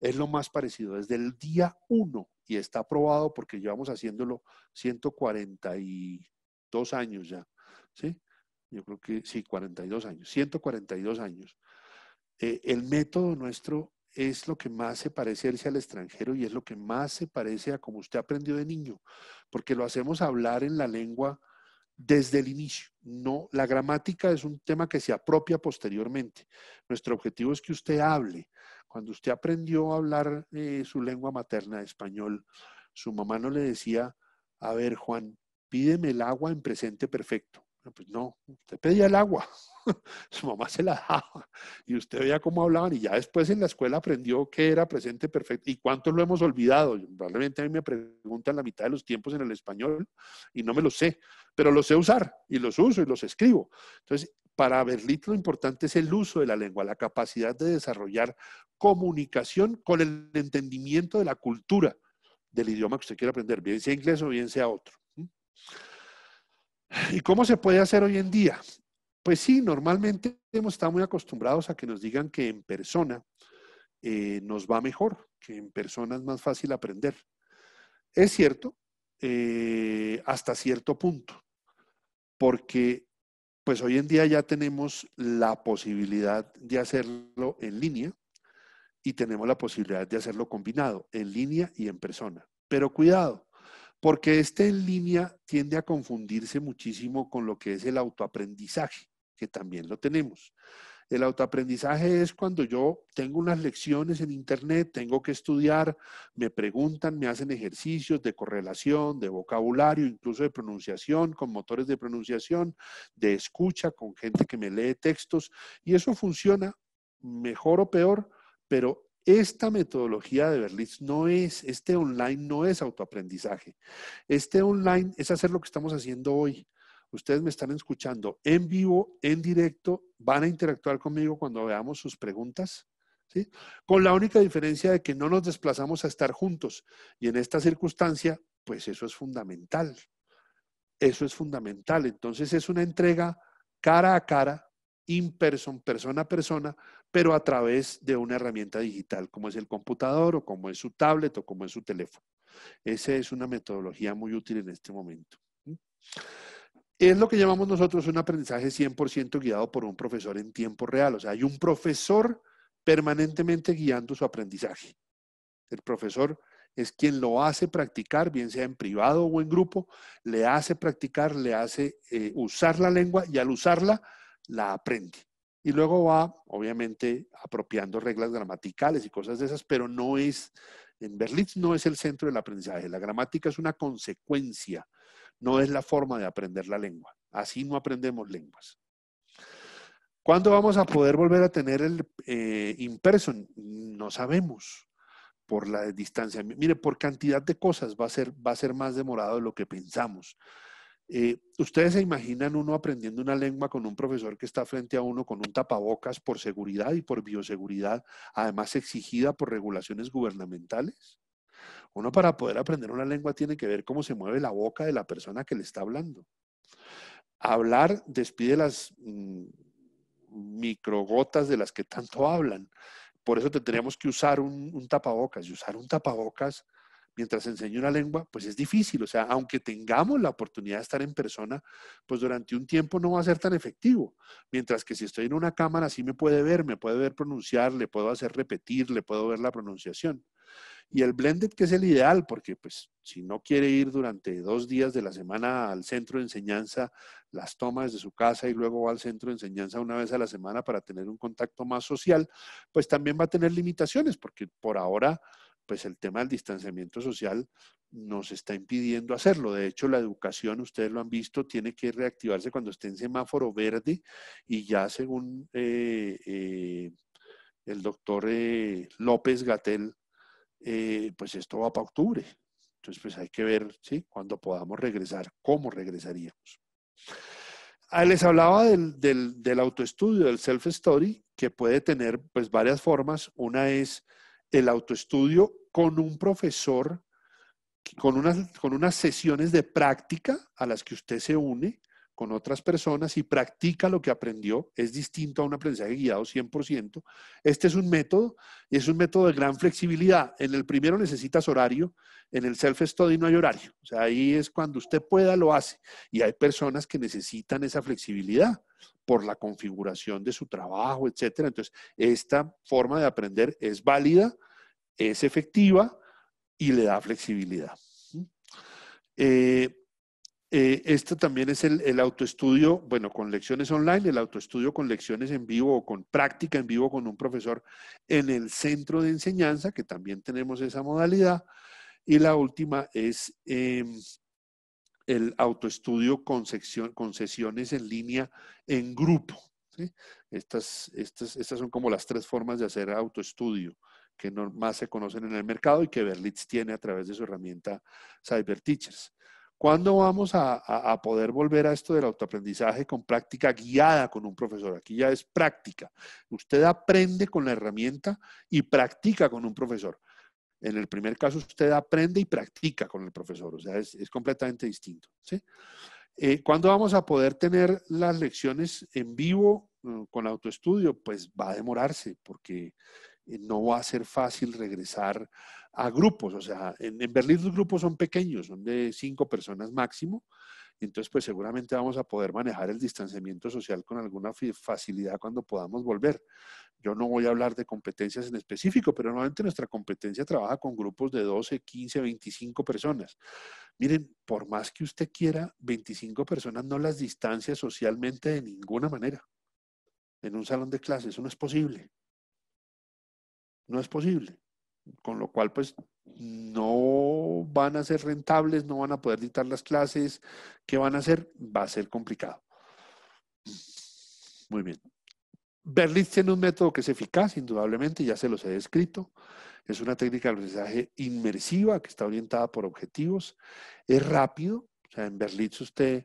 es lo más parecido desde el día uno y está aprobado porque llevamos haciéndolo 142 años ya, ¿sí? Yo creo que sí, 42 años, 142 años. Eh, el método nuestro es lo que más se parece a al extranjero y es lo que más se parece a como usted aprendió de niño, porque lo hacemos hablar en la lengua desde el inicio. No, la gramática es un tema que se apropia posteriormente. Nuestro objetivo es que usted hable. Cuando usted aprendió a hablar eh, su lengua materna, español, su mamá no le decía, a ver Juan, pídeme el agua en presente perfecto pues no, usted pedía el agua, su mamá se la daba y usted veía cómo hablaban y ya después en la escuela aprendió que era presente perfecto y cuánto lo hemos olvidado. Probablemente a mí me preguntan la mitad de los tiempos en el español y no me lo sé, pero lo sé usar y los uso y los escribo. Entonces, para Berlit lo importante es el uso de la lengua, la capacidad de desarrollar comunicación con el entendimiento de la cultura del idioma que usted quiere aprender, bien sea inglés o bien sea otro. ¿Y cómo se puede hacer hoy en día? Pues sí, normalmente hemos estado muy acostumbrados a que nos digan que en persona eh, nos va mejor, que en persona es más fácil aprender. Es cierto, eh, hasta cierto punto, porque pues hoy en día ya tenemos la posibilidad de hacerlo en línea y tenemos la posibilidad de hacerlo combinado, en línea y en persona. Pero cuidado, porque este en línea tiende a confundirse muchísimo con lo que es el autoaprendizaje, que también lo tenemos. El autoaprendizaje es cuando yo tengo unas lecciones en internet, tengo que estudiar, me preguntan, me hacen ejercicios de correlación, de vocabulario, incluso de pronunciación, con motores de pronunciación, de escucha, con gente que me lee textos, y eso funciona mejor o peor, pero esta metodología de Berlitz no es, este online no es autoaprendizaje. Este online es hacer lo que estamos haciendo hoy. Ustedes me están escuchando en vivo, en directo, van a interactuar conmigo cuando veamos sus preguntas. ¿sí? Con la única diferencia de que no nos desplazamos a estar juntos. Y en esta circunstancia, pues eso es fundamental. Eso es fundamental. Entonces es una entrega cara a cara, in person, persona a persona, pero a través de una herramienta digital como es el computador o como es su tablet o como es su teléfono. Esa es una metodología muy útil en este momento. Es lo que llamamos nosotros un aprendizaje 100% guiado por un profesor en tiempo real. O sea, hay un profesor permanentemente guiando su aprendizaje. El profesor es quien lo hace practicar, bien sea en privado o en grupo, le hace practicar, le hace eh, usar la lengua y al usarla la aprende y luego va, obviamente, apropiando reglas gramaticales y cosas de esas, pero no es, en Berlitz no es el centro del aprendizaje, la gramática es una consecuencia, no es la forma de aprender la lengua. Así no aprendemos lenguas. ¿Cuándo vamos a poder volver a tener el eh, in-person? No sabemos por la distancia. Mire, por cantidad de cosas va a ser, va a ser más demorado de lo que pensamos. Eh, Ustedes se imaginan uno aprendiendo una lengua con un profesor que está frente a uno con un tapabocas por seguridad y por bioseguridad, además exigida por regulaciones gubernamentales. Uno para poder aprender una lengua tiene que ver cómo se mueve la boca de la persona que le está hablando. Hablar despide las mm, microgotas de las que tanto hablan. Por eso tendríamos que usar un tapabocas. Y usar un tapabocas mientras enseño una lengua, pues es difícil. O sea, aunque tengamos la oportunidad de estar en persona, pues durante un tiempo no va a ser tan efectivo. Mientras que si estoy en una cámara, sí me puede ver, me puede ver pronunciar, le puedo hacer repetir, le puedo ver la pronunciación. Y el blended, que es el ideal, porque pues si no quiere ir durante dos días de la semana al centro de enseñanza, las tomas de su casa y luego va al centro de enseñanza una vez a la semana para tener un contacto más social, pues también va a tener limitaciones, porque por ahora pues el tema del distanciamiento social nos está impidiendo hacerlo. De hecho, la educación, ustedes lo han visto, tiene que reactivarse cuando esté en semáforo verde y ya según eh, eh, el doctor eh, López Gatel, pues esto va para octubre. Entonces, pues hay que ver, ¿sí? Cuando podamos regresar, cómo regresaríamos. Ah, les hablaba del, autoestudio, del self story que puede tener pues varias formas. Una es el autoestudio con un profesor, con unas, sesiones de práctica a las que usted se une con otras personas y practica lo que aprendió. Es distinto a un aprendizaje guiado 100%. Este es un método y es un método de gran flexibilidad. En el primero necesitas horario, en el self-study no hay horario. O sea, ahí es cuando usted pueda, lo hace. Y hay personas que necesitan esa flexibilidad por la configuración de su trabajo, etc. Entonces, esta forma de aprender es válida es efectiva y le da flexibilidad. Eh, eh, esto también es el, autoestudio, bueno, con lecciones online, el autoestudio con lecciones en vivo o con práctica en vivo con un profesor en el centro de enseñanza, que también tenemos esa modalidad. Y la última es em, el autoestudio con, sesiones en línea en grupo. Estas, estas son como las tres formas de hacer autoestudio que más se conocen en el mercado y que Berlitz tiene a través de su herramienta cyber teachers ¿Cuándo vamos a, poder volver a esto del autoaprendizaje con práctica guiada con un profesor? Aquí ya es práctica. Usted aprende con la herramienta y practica con un profesor. En el primer caso, usted aprende y practica con el profesor, o sea, es, completamente distinto. ¿sí? Eh, ¿Cuándo vamos a poder tener las lecciones en vivo eh, con autoestudio? Pues va a demorarse, porque eh, no va a ser fácil regresar a grupos. O sea, en, Berlín los grupos son pequeños, son de cinco personas máximo. Entonces, pues seguramente vamos a poder manejar el distanciamiento social con alguna facilidad cuando podamos volver. Yo no voy a hablar de competencias en específico, pero normalmente nuestra competencia trabaja con grupos de 12, 15, 25 personas. Miren, por más que usted quiera, 25 personas no las distancia socialmente de ninguna manera en un salón de clases, eso no es posible. No es posible. Con lo cual, pues, no van a ser rentables, no van a poder dictar las clases. ¿Qué van a hacer? Va a ser complicado. Muy bien. Berlitz tiene un método que es eficaz, indudablemente, ya se los he descrito. Es una técnica de aprendizaje inmersiva que está orientada por objetivos. Es rápido. O sea, en Berlitz usted,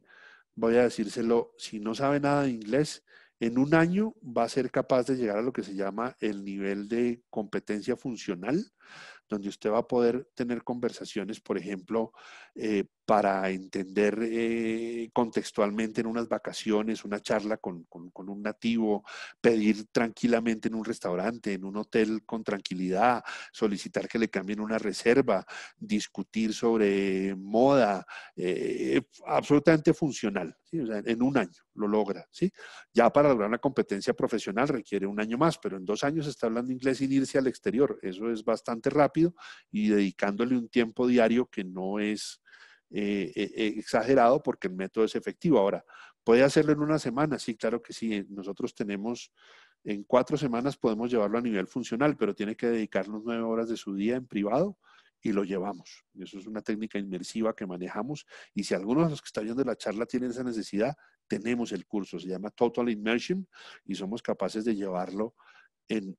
voy a decírselo, si no sabe nada de inglés, en un año va a ser capaz de llegar a lo que se llama el nivel de competencia funcional, donde usted va a poder tener conversaciones, por ejemplo, eh, para entender eh, contextualmente en unas vacaciones, una charla con, un nativo, pedir tranquilamente en un restaurante, en un hotel con tranquilidad, solicitar que le cambien una reserva, discutir sobre moda, eh, absolutamente funcional, en un año lo logra. ¿sí? Ya para lograr una competencia profesional requiere un año más, pero en dos años está hablando inglés y irse al exterior, eso es bastante rápido y dedicándole un tiempo diario que no es eh, eh, eh, exagerado porque el método es efectivo. Ahora, ¿puede hacerlo en una semana? Sí, claro que sí. Nosotros tenemos, en cuatro semanas podemos llevarlo a nivel funcional, pero tiene que dedicarnos nueve horas de su día en privado y lo llevamos. Eso es una técnica inmersiva que manejamos y si algunos de los que están viendo la charla tienen esa necesidad, tenemos el curso. Se llama Total Immersion y somos capaces de llevarlo en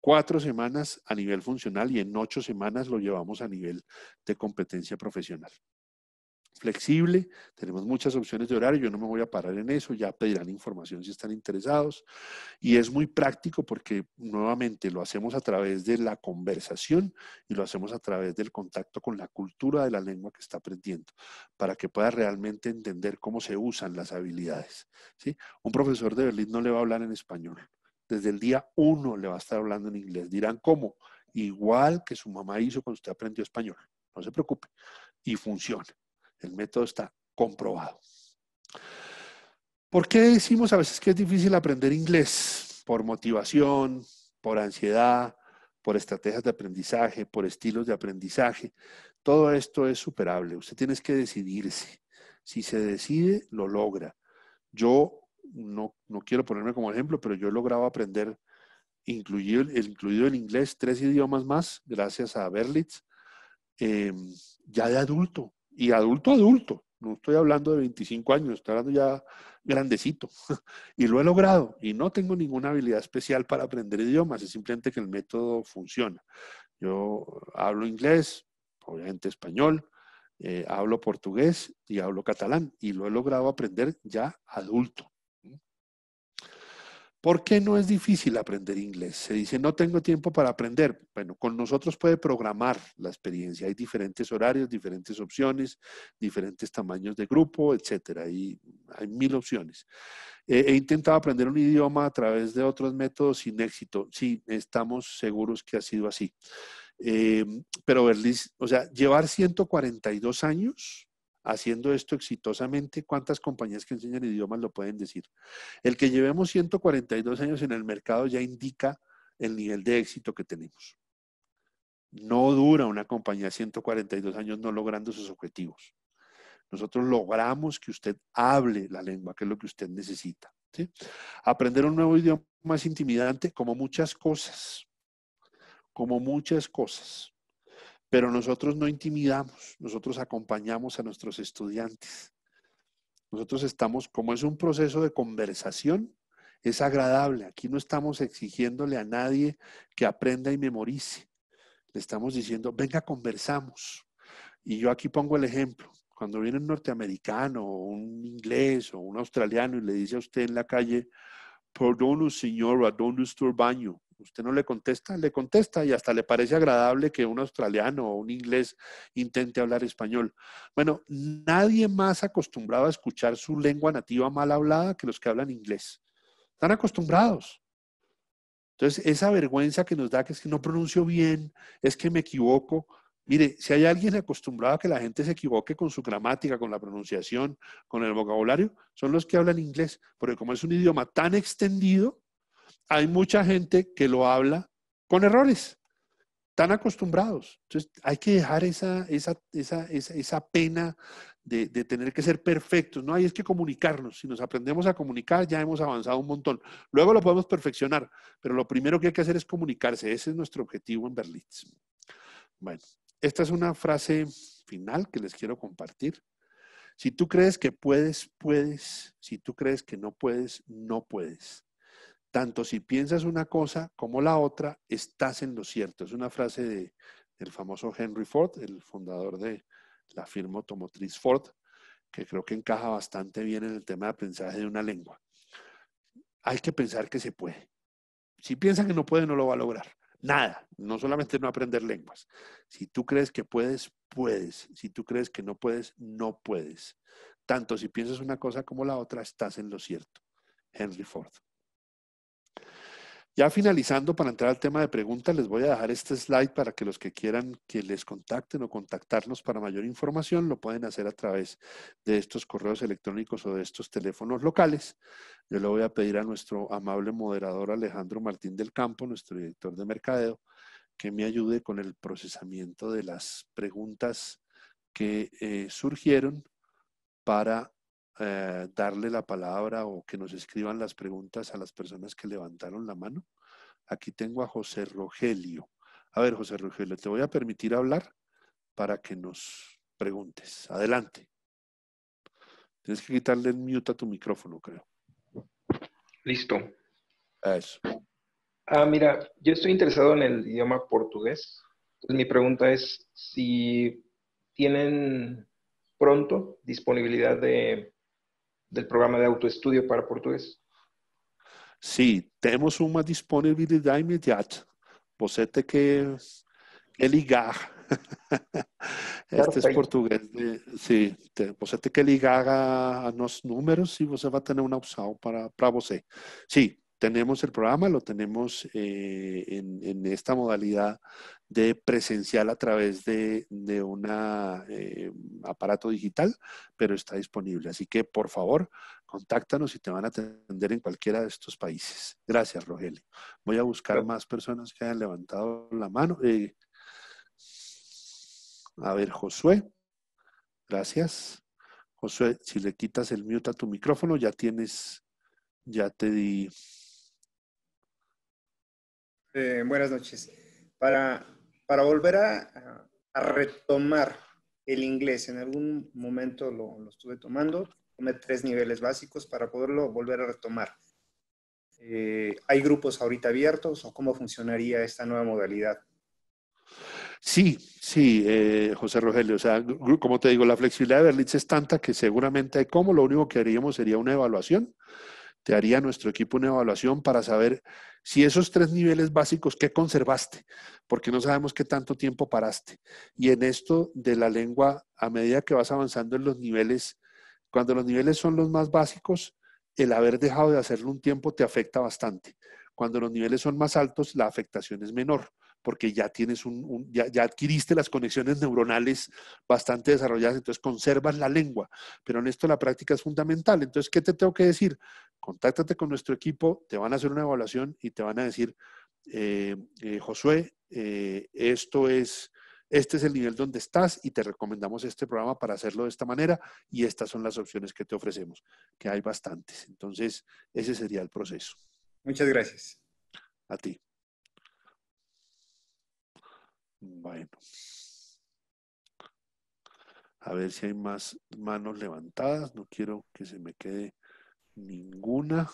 cuatro semanas a nivel funcional y en ocho semanas lo llevamos a nivel de competencia profesional flexible, tenemos muchas opciones de horario, yo no me voy a parar en eso, ya pedirán información si están interesados. Y es muy práctico porque nuevamente lo hacemos a través de la conversación y lo hacemos a través del contacto con la cultura de la lengua que está aprendiendo, para que pueda realmente entender cómo se usan las habilidades. ¿sí? Un profesor de Berlín no le va a hablar en español, desde el día uno le va a estar hablando en inglés. Dirán cómo, igual que su mamá hizo cuando usted aprendió español. No se preocupe. Y funciona. El método está comprobado. ¿Por qué decimos a veces que es difícil aprender inglés? Por motivación, por ansiedad, por estrategias de aprendizaje, por estilos de aprendizaje. Todo esto es superable. Usted tiene que decidirse. Si se decide, lo logra. Yo no, quiero ponerme como ejemplo, pero yo he logrado aprender, incluido el, incluido inglés, tres idiomas más, gracias a Berlitz, eh, ya de adulto y adulto, adulto. No estoy hablando de 25 años, estoy hablando ya grandecito. y lo he logrado y no tengo ninguna habilidad especial para aprender idiomas, es simplemente que el método funciona. Yo hablo inglés, obviamente español, eh, hablo portugués y hablo catalán y lo he logrado aprender ya adulto. ¿Por qué no es difícil aprender inglés? Se dice, no tengo tiempo para aprender. Bueno, con nosotros puede programar la experiencia. Hay diferentes horarios, diferentes opciones, diferentes tamaños de grupo, etc. Hay, hay mil opciones. Eh, he intentado aprender un idioma a través de otros métodos sin éxito. Sí, estamos seguros que ha sido así. Eh, pero Berlis, o sea, llevar 142 años haciendo esto exitosamente, ¿cuántas compañías que enseñan idiomas lo pueden decir? El que llevemos 142 años en el mercado ya indica el nivel de éxito que tenemos. No dura una compañía 142 años no logrando sus objetivos. Nosotros logramos que usted hable la lengua, que es lo que usted necesita. Aprender un nuevo idioma es intimidante como muchas cosas, como muchas cosas. Pero nosotros no intimidamos, nosotros acompañamos a nuestros estudiantes. Nosotros estamos, como es un proceso de conversación, es agradable. Aquí no estamos exigiéndole a nadie que aprenda y memorice. Le estamos diciendo, venga, conversamos. Y yo aquí pongo el ejemplo. Cuando viene un norteamericano un inglés o un australiano y le dice a usted en la calle, perdón, señor, ¿dónde está baño? usted no le contesta, le contesta y hasta le parece agradable que un australiano o un inglés intente hablar español. Bueno, nadie más acostumbrado a escuchar su lengua nativa mal hablada que los que hablan inglés. Están acostumbrados. Entonces, esa vergüenza que nos da que es que no pronuncio bien, es que me equivoco. Mire, si hay alguien acostumbrado a que la gente se equivoque con su gramática, con la pronunciación, con el vocabulario, son los que hablan inglés, porque como es un idioma tan extendido, hay mucha gente que lo habla con errores, tan acostumbrados. Entonces, hay que dejar esa, pena de, tener que ser perfectos. No hay es que comunicarnos. Si nos aprendemos a comunicar, ya hemos avanzado un montón. Luego lo podemos perfeccionar, pero lo primero que hay que hacer es comunicarse. Ese es nuestro objetivo en Berlitz. Bueno, esta es una frase final que les quiero compartir. Si tú crees que puedes, puedes. Si tú crees que no puedes, no puedes tanto si piensas una cosa como la otra, estás en lo cierto. Es una frase de, del famoso Henry Ford, el fundador de la firma automotriz Ford, que creo que encaja bastante bien en el tema de aprendizaje de una lengua. Hay que pensar que se puede. Si piensas que no puede, no lo va a lograr. Nada, no solamente no aprender lenguas. Si tú crees que puedes, puedes. Si tú crees que no puedes, no puedes. Tanto si piensas una cosa como la otra, estás en lo cierto. Henry Ford. Ya finalizando, para entrar al tema de preguntas, les voy a dejar este slide para que los que quieran que les contacten o contactarnos para mayor información lo pueden hacer a través de estos correos electrónicos o de estos teléfonos locales. Yo le voy a pedir a nuestro amable moderador Alejandro Martín del Campo, nuestro director de mercadeo, que me ayude con el procesamiento de las preguntas que eh, surgieron para eh, darle la palabra o que nos escriban las preguntas a las personas que levantaron la mano. Aquí tengo a José Rogelio. A ver, José Rogelio, te voy a permitir hablar para que nos preguntes. Adelante. Tienes que quitarle el mute a tu micrófono, creo. Listo. Eso. Ah, mira, yo estoy interesado en el idioma portugués. mi pregunta es si tienen pronto disponibilidad de del programa de autoestudio para portugués? Sí. Tenemos una disponibilidad inmediata. ¿Vosete que, que ligar. Este es portugués. De, Usted que ligar a, los números y va a tener una una para, para usted. Sí tenemos el programa, lo tenemos eh, en, esta modalidad de presencial a través de, de un eh, aparato digital, pero está disponible. Así que, por favor, contáctanos y te van a atender en cualquiera de estos países. Gracias, Rogelio. Voy a buscar más personas que hayan levantado la mano. Eh, a ver, Josué. Gracias. Josué, si le quitas el mute a tu micrófono, ya tienes, ya te di eh, buenas noches. Para, para volver a, retomar el inglés, en algún momento lo, estuve tomando, tomé tres niveles básicos para poderlo volver a retomar. Eh, ¿Hay grupos ahorita abiertos o cómo funcionaría esta nueva modalidad? Sí, sí, eh, José Rogelio. O sea, como te digo, la flexibilidad de Berlitz es tanta que seguramente hay como lo único que haríamos sería una evaluación te haría nuestro equipo una evaluación para saber si esos tres niveles básicos que conservaste, porque no sabemos qué tanto tiempo paraste. Y en esto de la lengua, a medida que vas avanzando en los niveles, cuando los niveles son los más básicos, el haber dejado de hacerlo un tiempo te afecta bastante. Cuando los niveles son más altos, la afectación es menor porque ya tienes un, ya, adquiriste las conexiones neuronales bastante desarrolladas, entonces conservas la lengua. Pero en esto la práctica es fundamental. Entonces, ¿qué te tengo que decir? Contáctate con nuestro equipo, te van a hacer una evaluación y te van a decir, eh, eh, Josué, eh, esto es, este es el nivel donde estás y te recomendamos este programa para hacerlo de esta manera y estas son las opciones que te ofrecemos, que hay bastantes. Entonces, ese sería el proceso. Muchas gracias. A ti. Bueno. Pues. A ver si hay más manos levantadas. No quiero que se me quede ninguna.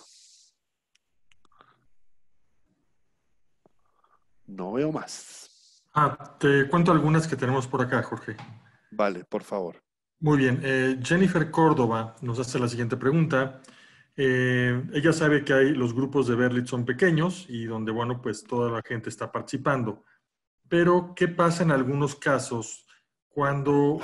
No veo más. Ah, te cuento algunas que tenemos por acá, Jorge. Vale, por favor. Muy bien. Eh, Jennifer Córdoba nos hace la siguiente pregunta. Eh, ella sabe que hay los grupos de Berlitz son pequeños y donde, bueno, pues toda la gente está participando. Pero, ¿qué pasa en algunos casos cuando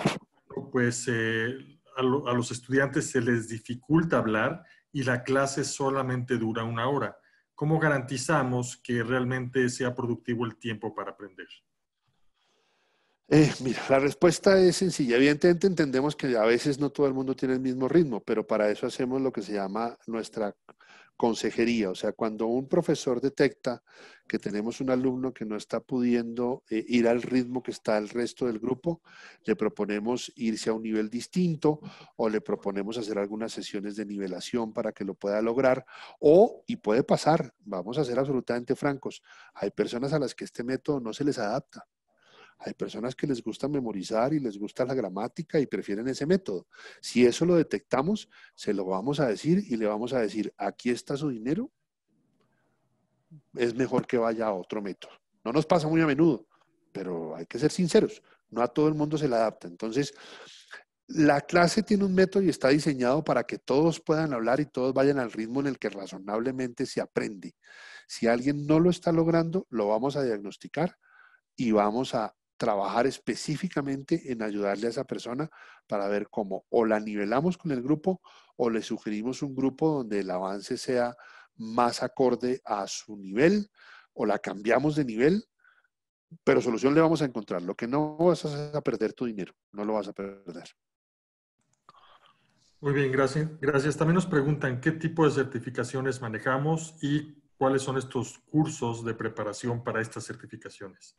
pues, eh, a, los estudiantes se les dificulta hablar y la clase solamente dura una hora? ¿Cómo garantizamos que realmente sea productivo el tiempo para aprender? Eh, mira, la respuesta es sencilla. Evidentemente entendemos que a veces no todo el mundo tiene el mismo ritmo, pero para eso hacemos lo que se llama nuestra consejería, o sea, cuando un profesor detecta que tenemos un alumno que no está pudiendo eh, ir al ritmo que está el resto del grupo, le proponemos irse a un nivel distinto o le proponemos hacer algunas sesiones de nivelación para que lo pueda lograr o, y puede pasar, vamos a ser absolutamente francos, hay personas a las que este método no se les adapta. Hay personas que les gusta memorizar y les gusta la gramática y prefieren ese método. Si eso lo detectamos, se lo vamos a decir y le vamos a decir, aquí está su dinero, es mejor que vaya a otro método. No nos pasa muy a menudo, pero hay que ser sinceros, no a todo el mundo se le adapta. Entonces, la clase tiene un método y está diseñado para que todos puedan hablar y todos vayan al ritmo en el que razonablemente se aprende. Si alguien no lo está logrando, lo vamos a diagnosticar y vamos a trabajar específicamente en ayudarle a esa persona para ver cómo o la nivelamos con el grupo o le sugerimos un grupo donde el avance sea más acorde a su nivel o la cambiamos de nivel, pero solución le vamos a encontrar. Lo que no vas a perder tu dinero, no lo vas a perder. Muy bien, gracias. Gracias. También nos preguntan qué tipo de certificaciones manejamos y cuáles son estos cursos de preparación para estas certificaciones.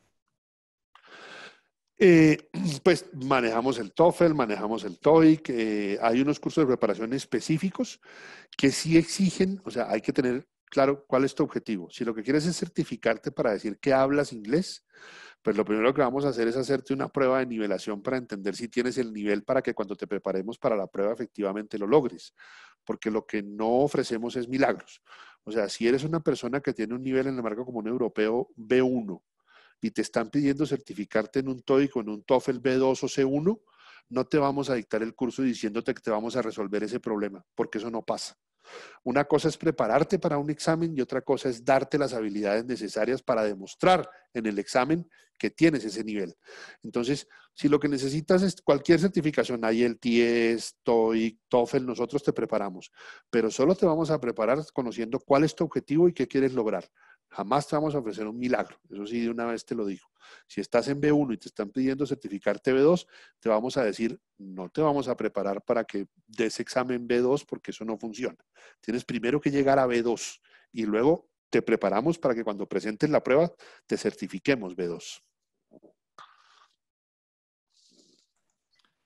Eh, pues manejamos el TOEFL, manejamos el TOEIC, eh, hay unos cursos de preparación específicos que sí exigen, o sea, hay que tener claro cuál es tu objetivo. Si lo que quieres es certificarte para decir que hablas inglés, pues lo primero que vamos a hacer es hacerte una prueba de nivelación para entender si tienes el nivel para que cuando te preparemos para la prueba efectivamente lo logres, porque lo que no ofrecemos es milagros. O sea, si eres una persona que tiene un nivel en el marco común europeo B1, y te están pidiendo certificarte en un TOEIC o en un TOEFL B2 o e C1, no te vamos a dictar el curso diciéndote que te vamos a resolver ese problema, porque eso no pasa. Una cosa es prepararte para un examen y otra cosa es darte las habilidades necesarias para demostrar en el examen que tienes ese nivel. Entonces, si lo que necesitas es cualquier certificación, IELTS, e TOEIC, TOEFL, nosotros te preparamos, pero solo te vamos a preparar conociendo cuál es tu objetivo y qué quieres lograr. Jamás te vamos a ofrecer un milagro. Eso sí, de una vez te lo digo. Si estás en B1 y te están pidiendo certificarte B2, te vamos a decir, no te vamos a preparar para que des examen B2 porque eso no funciona. Tienes primero que llegar a B2 y luego te preparamos para que cuando presentes la prueba te certifiquemos B2.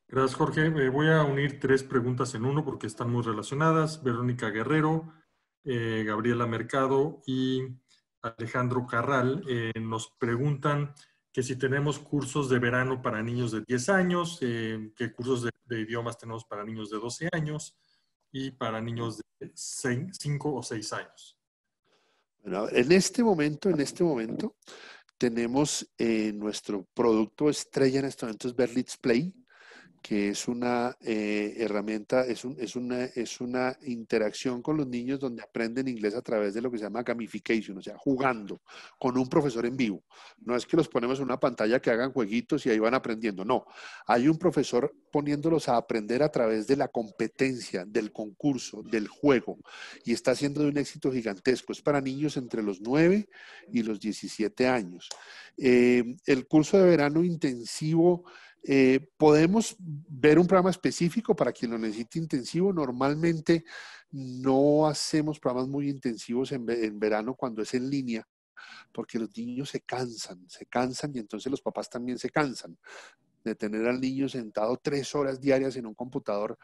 Gracias, Jorge. Me eh, voy a unir tres preguntas en uno porque están muy relacionadas. Verónica Guerrero, eh, Gabriela Mercado y Alejandro Carral, eh, nos preguntan que si tenemos cursos de verano para niños de 10 años, eh, qué cursos de, idiomas tenemos para niños de 12 años y para niños de 5 o 6 años. en este momento, en este momento, tenemos eh, nuestro producto estrella en este momento es Berlitz Play, que es una eh, herramienta, es, una, es una interacción con los niños donde aprenden inglés a través de lo que se llama gamification, o sea, jugando con un profesor en vivo. No es que los ponemos en una pantalla que hagan jueguitos y ahí van aprendiendo, no. Hay un profesor poniéndolos a aprender a través de la competencia, del concurso, del juego, y está haciendo de un éxito gigantesco. Es para niños entre los 9 y los 17 años. Eh, el curso de verano intensivo eh, podemos ver un programa específico para quien lo necesite intensivo. Normalmente no hacemos programas muy intensivos en, verano cuando es en línea, porque los niños se cansan, se cansan y entonces los papás también se cansan de tener al niño sentado tres horas diarias en un computador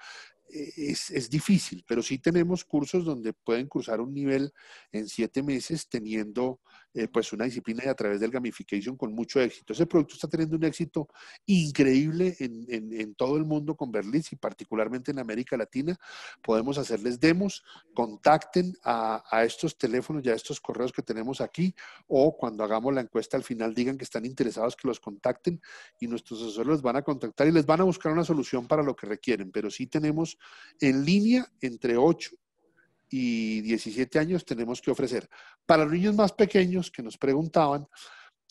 eh, es, difícil, pero sí tenemos cursos donde pueden cruzar un nivel en siete meses teniendo eh, pues una disciplina y a través del gamification con mucho éxito. Ese producto está teniendo un éxito increíble en, todo el mundo con Berlitz y particularmente en América Latina. Podemos hacerles demos, contacten a, a estos teléfonos y a estos correos que tenemos aquí o cuando hagamos la encuesta al final digan que están interesados que los contacten y nuestros asesores los van a contactar y les van a buscar una solución para lo que requieren. Pero sí tenemos en línea entre 8 y 17 años tenemos que ofrecer. Para los niños más pequeños que nos preguntaban,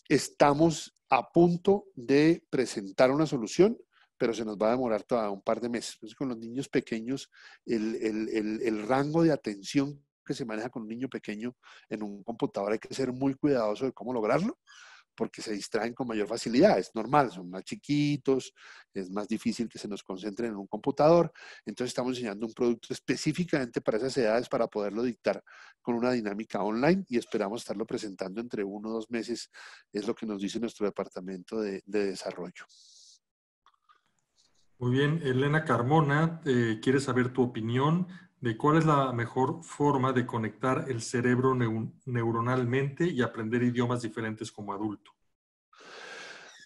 estamos a punto de presentar una solución, pero se nos va a demorar todavía un par de meses. Entonces, con los niños pequeños, el, el rango de atención que se maneja con un niño pequeño en un computador hay que ser muy cuidadoso de cómo lograrlo porque se distraen con mayor facilidad, es normal, son más chiquitos, es más difícil que se nos concentren en un computador, entonces estamos diseñando un producto específicamente para esas edades para poderlo dictar con una dinámica online y esperamos estarlo presentando entre uno o dos meses, es lo que nos dice nuestro departamento de, desarrollo. Muy bien, Elena Carmona eh, quieres saber tu opinión de cuál es la mejor forma de conectar el cerebro neuronalmente y aprender idiomas diferentes como adulto.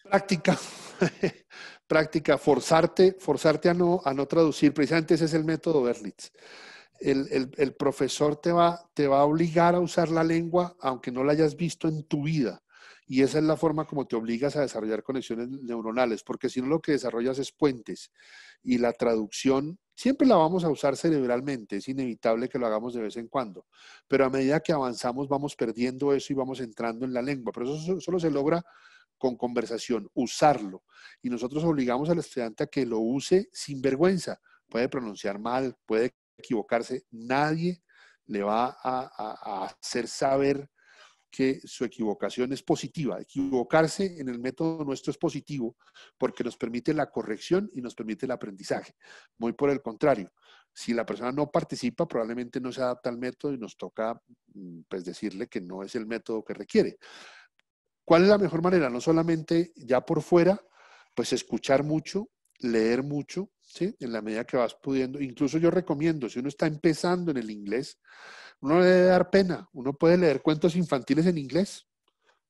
Práctica, práctica, forzarte, forzarte a no, a no traducir. Precisamente ese es el método Berlitz. El, el, profesor te va, te va a obligar a usar la lengua aunque no la hayas visto en tu vida. Y esa es la forma como te obligas a desarrollar conexiones neuronales, porque si no lo que desarrollas es puentes. Y la traducción Siempre la vamos a usar cerebralmente, es inevitable que lo hagamos de vez en cuando, pero a medida que avanzamos vamos perdiendo eso y vamos entrando en la lengua, pero eso solo se logra con conversación, usarlo. Y nosotros obligamos al estudiante a que lo use sin vergüenza. Puede pronunciar mal, puede equivocarse, nadie le va a, a hacer saber que su equivocación es positiva. Equivocarse en el método nuestro es positivo porque nos permite la corrección y nos permite el aprendizaje. Muy por el contrario, si la persona no participa, probablemente no se adapta al método y nos toca mm, pues, decirle que no es el método que requiere. ¿Cuál es la mejor manera? No solamente ya por fuera, pues escuchar mucho, leer mucho, ¿sí? en la medida que vas pudiendo. Incluso yo recomiendo, si uno está empezando en el inglés, uno le debe dar pena, uno puede leer cuentos infantiles en inglés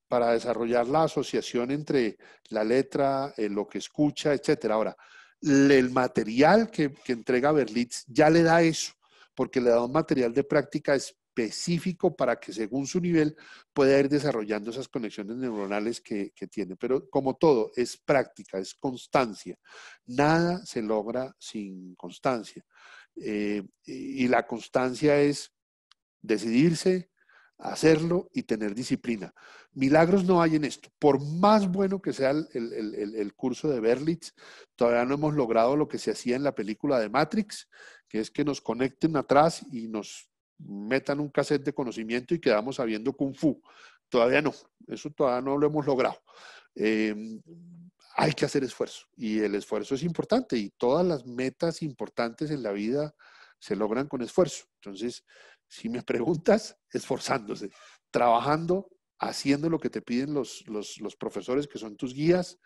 para desarrollar la asociación entre la letra, eh, lo que escucha, etc. Ahora, el material que, entrega Berlitz ya le da eso, porque le da un material de práctica específico para que según su nivel pueda ir desarrollando esas conexiones neuronales que, tiene. Pero como todo, es práctica, es constancia. Nada se logra sin constancia. Eh, y la constancia es decidirse, hacerlo y tener disciplina. Milagros no hay en esto. Por más bueno que sea el, curso de Berlitz, todavía no hemos logrado lo que se hacía en la película de Matrix, que es que nos conecten atrás y nos metan un cassette de conocimiento y quedamos sabiendo kung fu. Todavía no, eso todavía no lo hemos logrado. Em, hay que hacer esfuerzo y el esfuerzo es importante y todas las metas importantes en la vida se logran con esfuerzo. Entonces, si me preguntas, esforzándose, trabajando, haciendo lo que te piden los, profesores que son tus guías,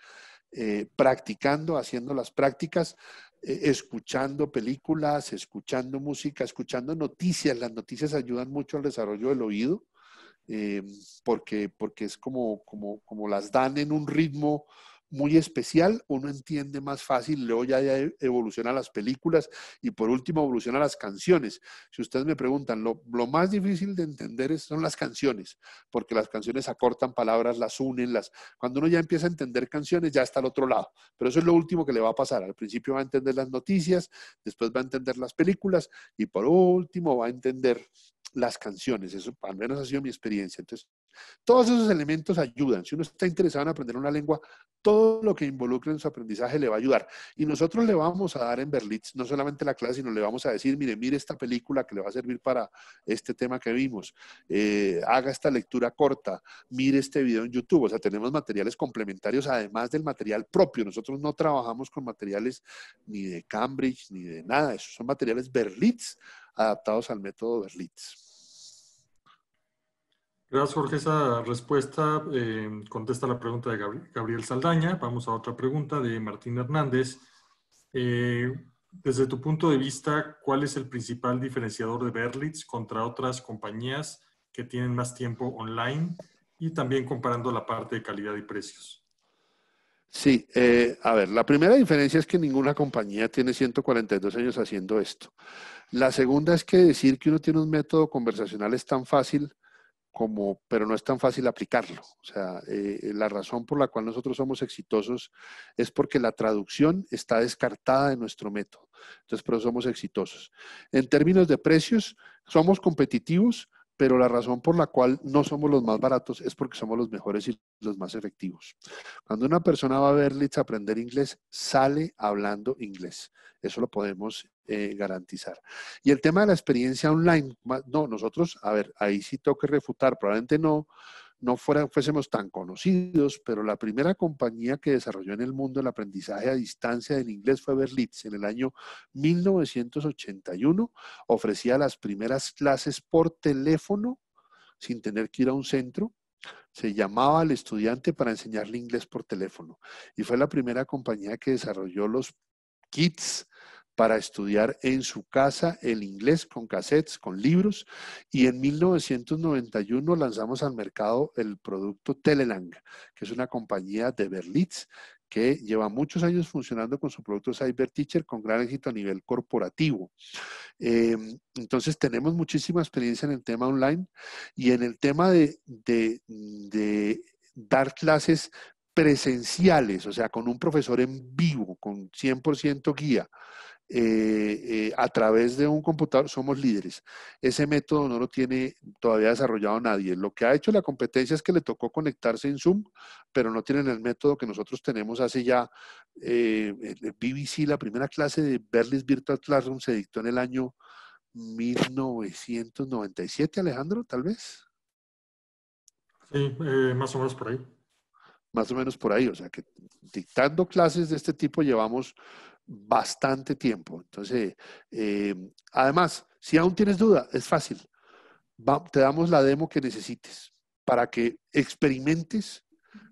eh, practicando, haciendo las prácticas, eh, escuchando películas, escuchando música, escuchando noticias. Las noticias ayudan mucho al desarrollo del oído. Eh, porque, porque es como, como, como las dan en un ritmo muy especial, uno entiende más fácil, luego ya evoluciona las películas y por último evoluciona las canciones. Si ustedes me preguntan, lo, más difícil de entender son las canciones, porque las canciones acortan palabras, las unen, las... Cuando uno ya empieza a entender canciones, ya está al otro lado. Pero eso es lo último que le va a pasar. Al principio va a entender las noticias, después va a entender las películas y por último va a entender las canciones. Eso al menos ha sido mi experiencia. Entonces, todos esos elementos ayudan. Si uno está interesado en aprender una lengua, todo lo que involucre en su aprendizaje le va a ayudar. Y nosotros le vamos a dar en Berlitz no solamente la clase, sino le vamos a decir, mire, mire esta película que le va a servir para este tema que vimos, eh, haga esta lectura corta, mire este video en YouTube. O sea, tenemos materiales complementarios además del material propio. Nosotros no trabajamos con materiales ni de Cambridge, ni de nada. Esos son materiales Berlitz adaptados al método Berlitz. Gracias, Jorge. Esa respuesta eh, contesta la pregunta de Gabriel Saldaña. Vamos a otra pregunta de Martín Hernández. Eh, desde tu punto de vista, ¿cuál es el principal diferenciador de Berlitz contra otras compañías que tienen más tiempo online? Y también comparando la parte de calidad y precios. Sí, eh, a ver, la primera diferencia es que ninguna compañía tiene 142 años haciendo esto. La segunda es que decir que uno tiene un método conversacional es tan fácil pero no es tan fácil aplicarlo. O sea, eh, eh, la razón por la cual nosotros somos exitosos es porque la traducción está descartada de nuestro método. Entonces, pero somos exitosos. En términos de precios, somos competitivos, pero la razón por la cual no somos los más baratos es porque somos los mejores y los más efectivos. Cuando una persona va a Berlitz a aprender inglés, sale hablando inglés. Eso lo podemos eh, garantizar. Y el tema de la experiencia online, no, nosotros, a ver, ahí sí tengo que refutar, probablemente no, no fuera, fuésemos tan conocidos, pero la primera compañía que desarrolló en el mundo el aprendizaje a distancia del inglés fue Berlitz. En el año 1981 ofrecía las primeras clases por teléfono sin tener que ir a un centro. Se llamaba al estudiante para enseñarle inglés por teléfono. Y fue la primera compañía que desarrolló los kits para estudiar en su casa el inglés con cassettes, con libros, y en 1991 lanzamos al mercado el producto Telelang, que es una compañía de Berlitz que lleva muchos años funcionando con su producto Cyber Teacher con gran éxito a nivel corporativo. Em, entonces tenemos muchísima experiencia en el tema online y en el tema de, de, de dar clases presenciales, o sea, con un profesor en vivo, con 100% guía, eh, eh, a través de un computador, somos líderes. Ese método no lo tiene todavía desarrollado nadie. Lo que ha hecho la competencia es que le tocó conectarse en Zoom, pero no tienen el método que nosotros tenemos hace ya. Eh, BBC, la primera clase de Berlis Virtual Classroom se dictó en el año 1997, Alejandro, tal vez. Sí, eh, más o menos por ahí. Más o menos por ahí, o sea que dictando clases de este tipo llevamos bastante tiempo. Entonces, eh, además, si aún tienes duda, es fácil. te damos la demo que necesites para que experimentes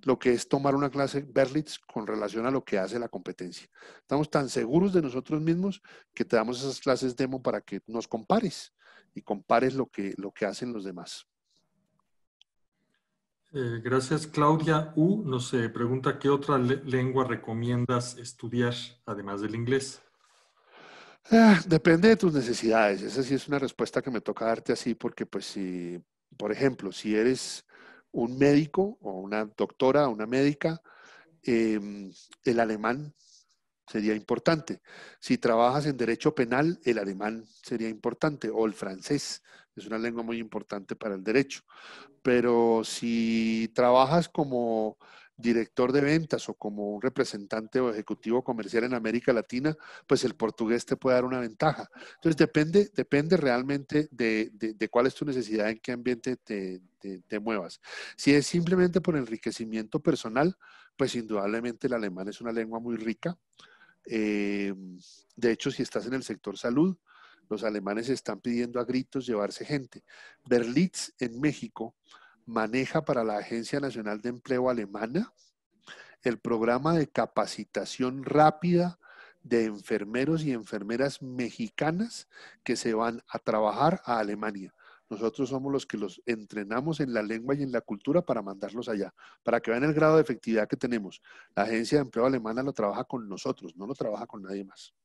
lo que es tomar una clase Berlitz con relación a lo que hace la competencia. Estamos tan seguros de nosotros mismos que te damos esas clases demo para que nos compares y compares lo que, lo que hacen los demás. Eh, gracias, Claudia. U nos pregunta qué otra lengua recomiendas estudiar, además del inglés. Ah, depende de tus necesidades. Esa sí es una respuesta que me toca darte así, porque pues si, por ejemplo, si eres un médico o una doctora o una médica, em, el alemán sería importante. Si trabajas en derecho penal, el alemán sería importante o el francés es una lengua muy importante para el derecho. Pero si trabajas como director de ventas o como un representante o ejecutivo comercial en América Latina, pues el portugués te puede dar una ventaja. Entonces depende, depende realmente de, cuál es tu necesidad, en qué ambiente te, muevas. Si es simplemente por enriquecimiento personal, pues indudablemente el alemán es una lengua muy rica. Eh, de hecho, si estás en el sector salud, los alemanes están pidiendo a gritos llevarse gente. Berlitz en México maneja para la Agencia Nacional de Empleo Alemana el programa de capacitación rápida de enfermeros y enfermeras mexicanas que se van a trabajar a Alemania. Nosotros somos los que los entrenamos en la lengua y en la cultura para mandarlos allá, para que vean el grado de efectividad que tenemos. La agencia de empleo alemana lo trabaja con nosotros, no lo trabaja con nadie más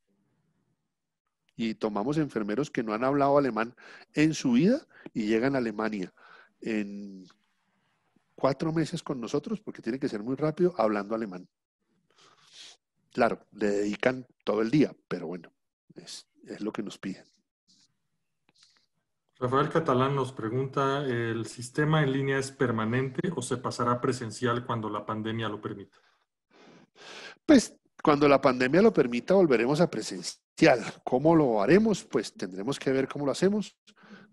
y tomamos enfermeros que no han hablado alemán en su vida y llegan a Alemania en cuatro meses con nosotros, porque tiene que ser muy rápido, hablando alemán. Claro, le dedican todo el día, pero bueno, es, lo que nos piden. Rafael Catalán nos pregunta, ¿el sistema en línea es permanente o se pasará presencial cuando la pandemia lo permita? Pues cuando la pandemia lo permita, volveremos a presencial. ¿Cómo lo haremos? Pues tendremos que ver cómo lo hacemos.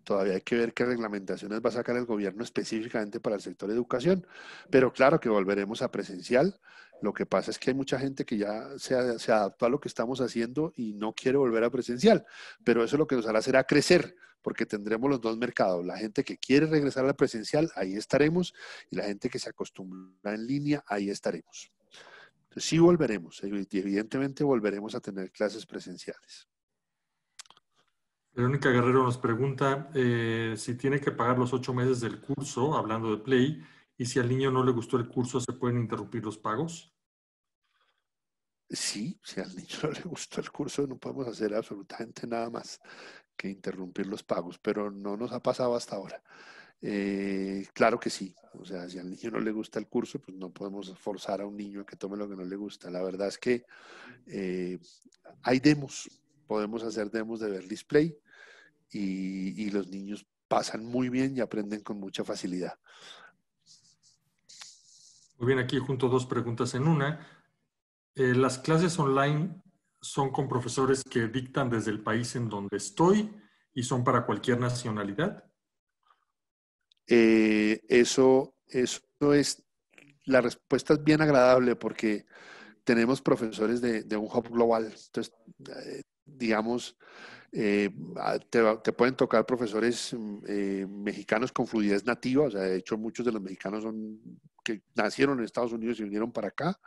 Todavía hay que ver qué reglamentaciones va a sacar el gobierno específicamente para el sector educación, pero claro que volveremos a presencial. Lo que pasa es que hay mucha gente que ya se, se adaptó a lo que estamos haciendo y no quiere volver a presencial, pero eso lo que nos hará será crecer, porque tendremos los dos mercados, la gente que quiere regresar a la presencial, ahí estaremos, y la gente que se acostumbra en línea, ahí estaremos sí volveremos, eh, evidentemente volveremos a tener clases presenciales. Verónica Guerrero nos pregunta eh, si tiene que pagar los ocho meses del curso, hablando de Play, y si al niño no le gustó el curso, ¿se pueden interrumpir los pagos? Sí, si al niño no le gustó el curso, no podemos hacer absolutamente nada más que interrumpir los pagos, pero no nos ha pasado hasta ahora. Eh, claro que sí, o sea, si al niño no le gusta el curso, pues no podemos forzar a un niño a que tome lo que no le gusta. La verdad es que eh, hay demos, podemos hacer demos de ver display y, los niños pasan muy bien y aprenden con mucha facilidad. Muy bien, aquí junto dos preguntas en una. Eh, ¿Las clases online son con profesores que dictan desde el país en donde estoy y son para cualquier nacionalidad? Eh, eso, eso es, la respuesta es bien agradable porque tenemos profesores de, un hub global. Entonces, eh, digamos, eh, te, te, pueden tocar profesores mm, mexicanos con fluidez nativa. O sea, de hecho, muchos de los mexicanos son que nacieron en Estados Unidos y vinieron para acá.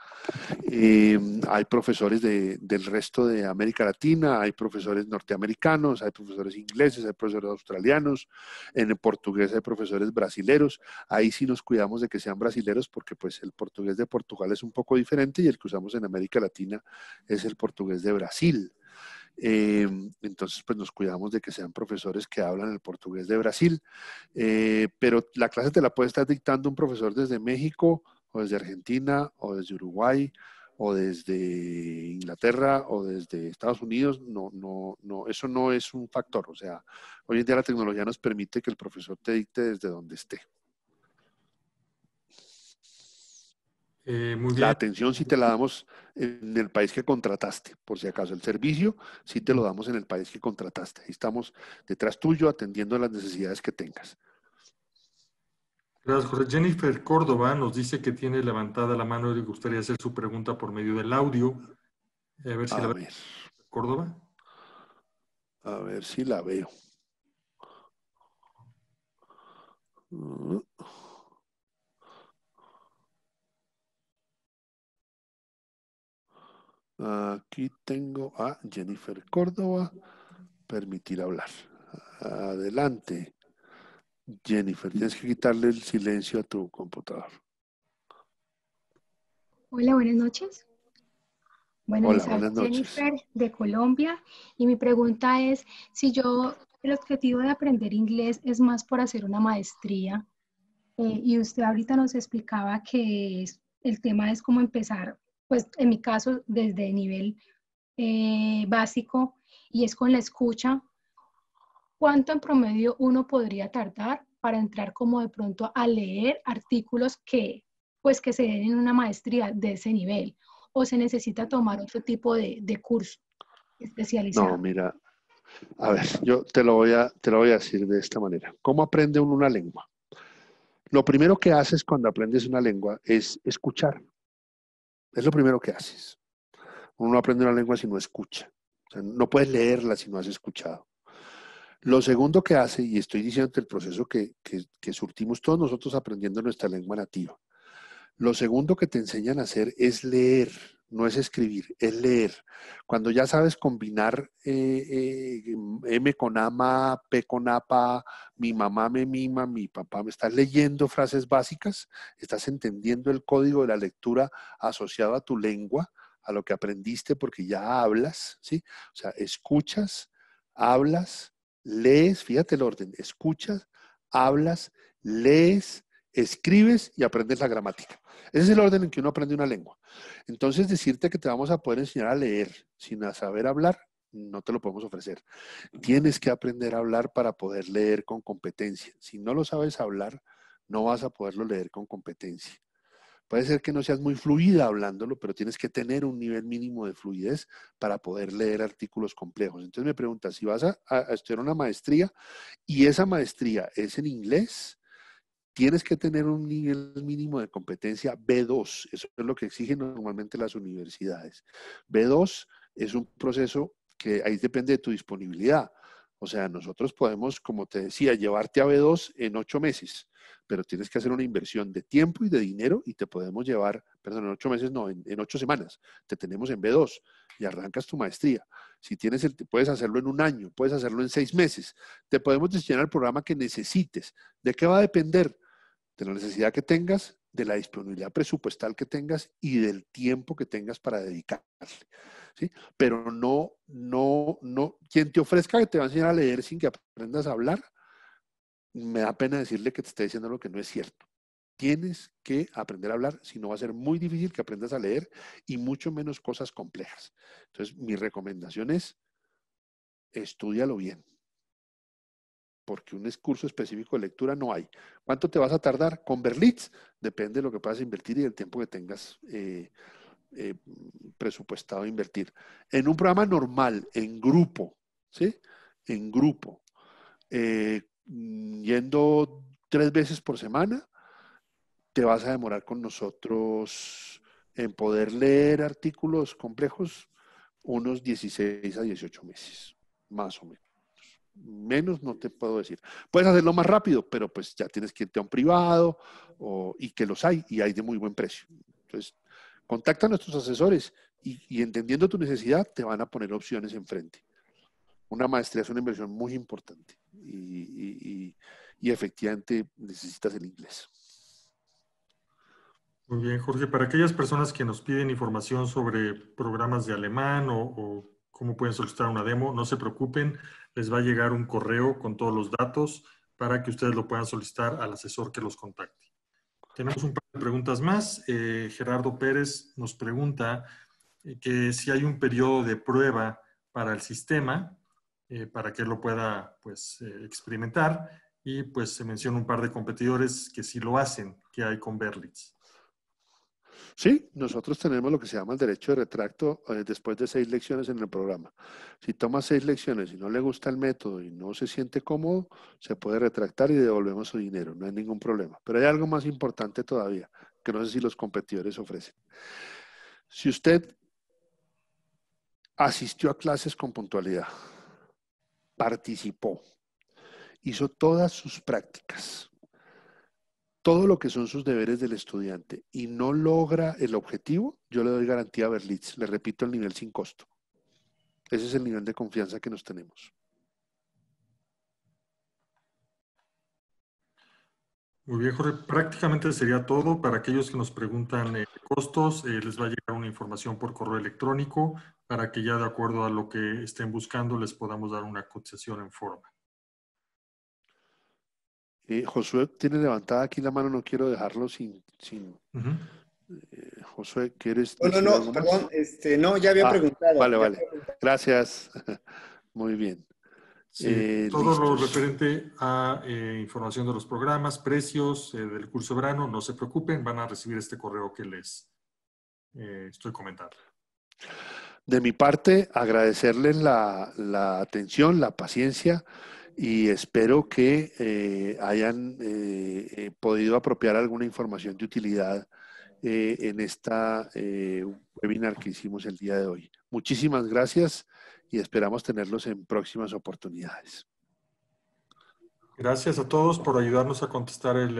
Eh, hay profesores del resto de América Latina, hay profesores norteamericanos, hay profesores ingleses, hay profesores australianos, en el portugués hay profesores brasileros. Ahí sí nos cuidamos de que sean brasileros porque pues el portugués de Portugal es un poco diferente y el que usamos en América Latina es el portugués de Brasil. Eh, entonces, pues nos cuidamos de que sean profesores que hablan el portugués de Brasil. Eh, pero la clase te la puede estar dictando un profesor desde México o desde Argentina o desde Uruguay o desde Inglaterra o desde Estados Unidos, no, no, no, eso no es un factor. O sea, hoy en día la tecnología nos permite que el profesor te dicte desde donde esté. Eh, muy bien. La atención si te la damos en el país que contrataste, por si acaso. El servicio sí te lo damos en el país que contrataste. Ahí estamos detrás tuyo atendiendo las necesidades que tengas. Gracias, Jorge. Jennifer Córdoba nos dice que tiene levantada la mano y le gustaría hacer su pregunta por medio del audio. Eh, a ver si la veo. Córdoba. A ver si la veo. Aquí tengo a Jennifer Córdoba. Permitir hablar. Adelante. Jennifer, tienes que quitarle el silencio a tu computador. Hola, buenas noches. Hola, buenas noches. Jennifer de Colombia y mi pregunta es si yo, el objetivo de aprender inglés es más por hacer una maestría eh, y usted ahorita nos explicaba que el tema es cómo empezar pues en mi caso desde nivel eh, básico, y es con la escucha, ¿cuánto en promedio uno podría tardar para entrar como de pronto a leer artículos que pues que se den en una maestría de ese nivel? ¿O se necesita tomar otro tipo de, de curso especializado? No, mira, a ver, yo te lo, voy a, te lo voy a decir de esta manera. ¿Cómo aprende uno una lengua? Lo primero que haces cuando aprendes una lengua es escuchar. Es lo primero que haces. Uno no aprende una lengua si no escucha. no puedes leerla si no has escuchado. Lo segundo que hace, y estoy diciendo el proceso que, que, que surtimos todos nosotros aprendiendo nuestra lengua nativa, lo segundo que te enseñan a hacer es leer no es escribir, es leer. Cuando ya sabes combinar eh, eh, mm, M con ama, P con apa, mi mamá me mima, mi papá me estás leyendo frases básicas, estás entendiendo el código de la lectura asociado a tu lengua, a lo que aprendiste porque ya hablas, ¿sí? O sea, escuchas, hablas, lees, fíjate el orden, escuchas, hablas, lees, escribes y aprendes la gramática. Ese es el orden en que uno aprende una lengua. Entonces, decirte que te vamos a poder enseñar a leer sin a saber hablar, no te lo podemos ofrecer. Tienes que aprender a hablar para poder leer con competencia. Si no lo sabes hablar, no vas a poderlo leer con competencia. Puede ser que no seas muy fluida hablándolo, pero tienes que tener un nivel mínimo de fluidez para poder leer artículos complejos. Entonces me preguntas, si vas a, a estudiar una maestría y esa maestría es en inglés, tienes que tener un nivel mínimo de competencia B2. Eso es lo que exigen normalmente las universidades. B2 es un proceso que ahí depende de tu disponibilidad. O sea, nosotros podemos, como te decía, llevarte a B2 en ocho meses, pero tienes que hacer una inversión de tiempo y de dinero y te podemos llevar, perdón, en ocho meses, no, en, ocho semanas. Te tenemos en B2 y arrancas tu maestría. Si tienes el, puedes hacerlo en un año, puedes hacerlo en seis meses. Te podemos diseñar el programa que necesites. ¿De qué va a depender? de la necesidad que tengas, de la disponibilidad presupuestal que tengas y del tiempo que tengas para dedicarle. ¿sí? Pero no, no, no, quien te ofrezca que te va a enseñar a leer sin que aprendas a hablar, me da pena decirle que te está diciendo lo que no es cierto. Tienes que aprender a hablar, si no va a ser muy difícil que aprendas a leer y mucho menos cosas complejas. Entonces, mi recomendación es, estudialo bien, porque un curso específico de lectura no hay. ¿Cuánto te vas a tardar? Con Berlitz depende de lo que puedas invertir y del tiempo que tengas eh, eh, presupuestado invertir. En un programa normal, en grupo, ¿sí? En grupo, eh, yendo tres veces por semana, te vas a demorar con nosotros en poder leer artículos complejos unos 16 a 18 meses, más o menos menos no te puedo decir. Puedes hacerlo más rápido, pero pues ya tienes que irte a un privado y que los hay y hay de muy buen precio. Entonces, contacta a nuestros asesores y, entendiendo tu necesidad te van a poner opciones enfrente. Una maestría es una inversión muy importante y, efectivamente necesitas el inglés. Muy bien, Jorge. Para aquellas personas que nos piden información sobre programas de alemán o cómo pueden solicitar una demo. No se preocupen, les va a llegar un correo con todos los datos para que ustedes lo puedan solicitar al asesor que los contacte. Tenemos un par de preguntas más. Eh, Gerardo Pérez nos pregunta eh, que si hay un periodo de prueba para el sistema, eh, para que lo pueda pues, experimentar. Y pues se menciona un par de competidores que sí lo hacen, que hay con Berlitz. Sí, nosotros tenemos lo que se llama el derecho de retracto eh, después de seis lecciones en el programa. Si toma seis lecciones y no le gusta el método y no se siente cómodo, se puede retractar y devolvemos su dinero, no hay ningún problema. Pero hay algo más importante todavía, que no sé si los competidores ofrecen. Si usted asistió a clases con puntualidad, participó, hizo todas sus prácticas, todo lo que son sus deberes del estudiante y no logra el objetivo, yo le doy garantía a Berlitz. Le repito el nivel sin costo. Ese es el nivel de confianza que nos tenemos. Muy bien, Jorge. Prácticamente sería todo. Para aquellos que nos preguntan eh, costos, eh, les va a llegar una información por correo electrónico para que ya de acuerdo a lo que estén buscando les podamos dar una cotización en forma. Eh, Josué tiene levantada aquí la mano, no quiero dejarlo sin. Eh, Josué, ¿quieres.? No, no, no, perdón, este, no, ya había ah, preguntado. Vale, vale. Gracias. Muy bien. Eh, todo lo referente a información de los programas, precios del curso verano, no se preocupen, van a recibir este correo que les estoy comentando. De mi parte, agradecerles la, la atención, la paciencia y espero que eh, hayan eh, eh, podido apropiar alguna información de utilidad en este webinar que hicimos el día de hoy. Muchísimas gracias y esperamos tenerlos en próximas oportunidades. Gracias a todos por ayudarnos a contestar el,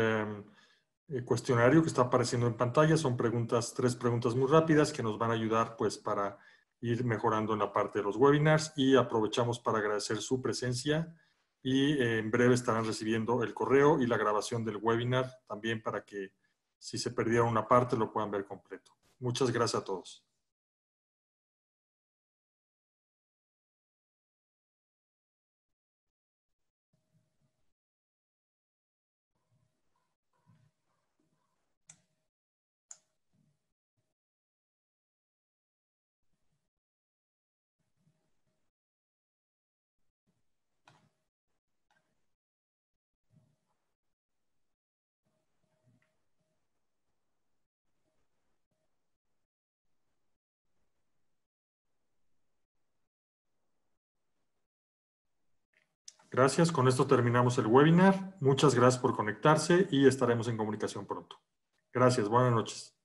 el cuestionario que está apareciendo en pantalla. Son preguntas, tres preguntas muy rápidas que nos van a ayudar pues para ir mejorando en la parte de los webinars y aprovechamos para agradecer su presencia y eh, en breve estarán recibiendo el correo y la grabación del webinar también para que si se perdieron una parte lo puedan ver completo. Muchas gracias a todos. Gracias. Con esto terminamos el webinar. Muchas gracias por conectarse y estaremos en comunicación pronto. Gracias. Buenas noches.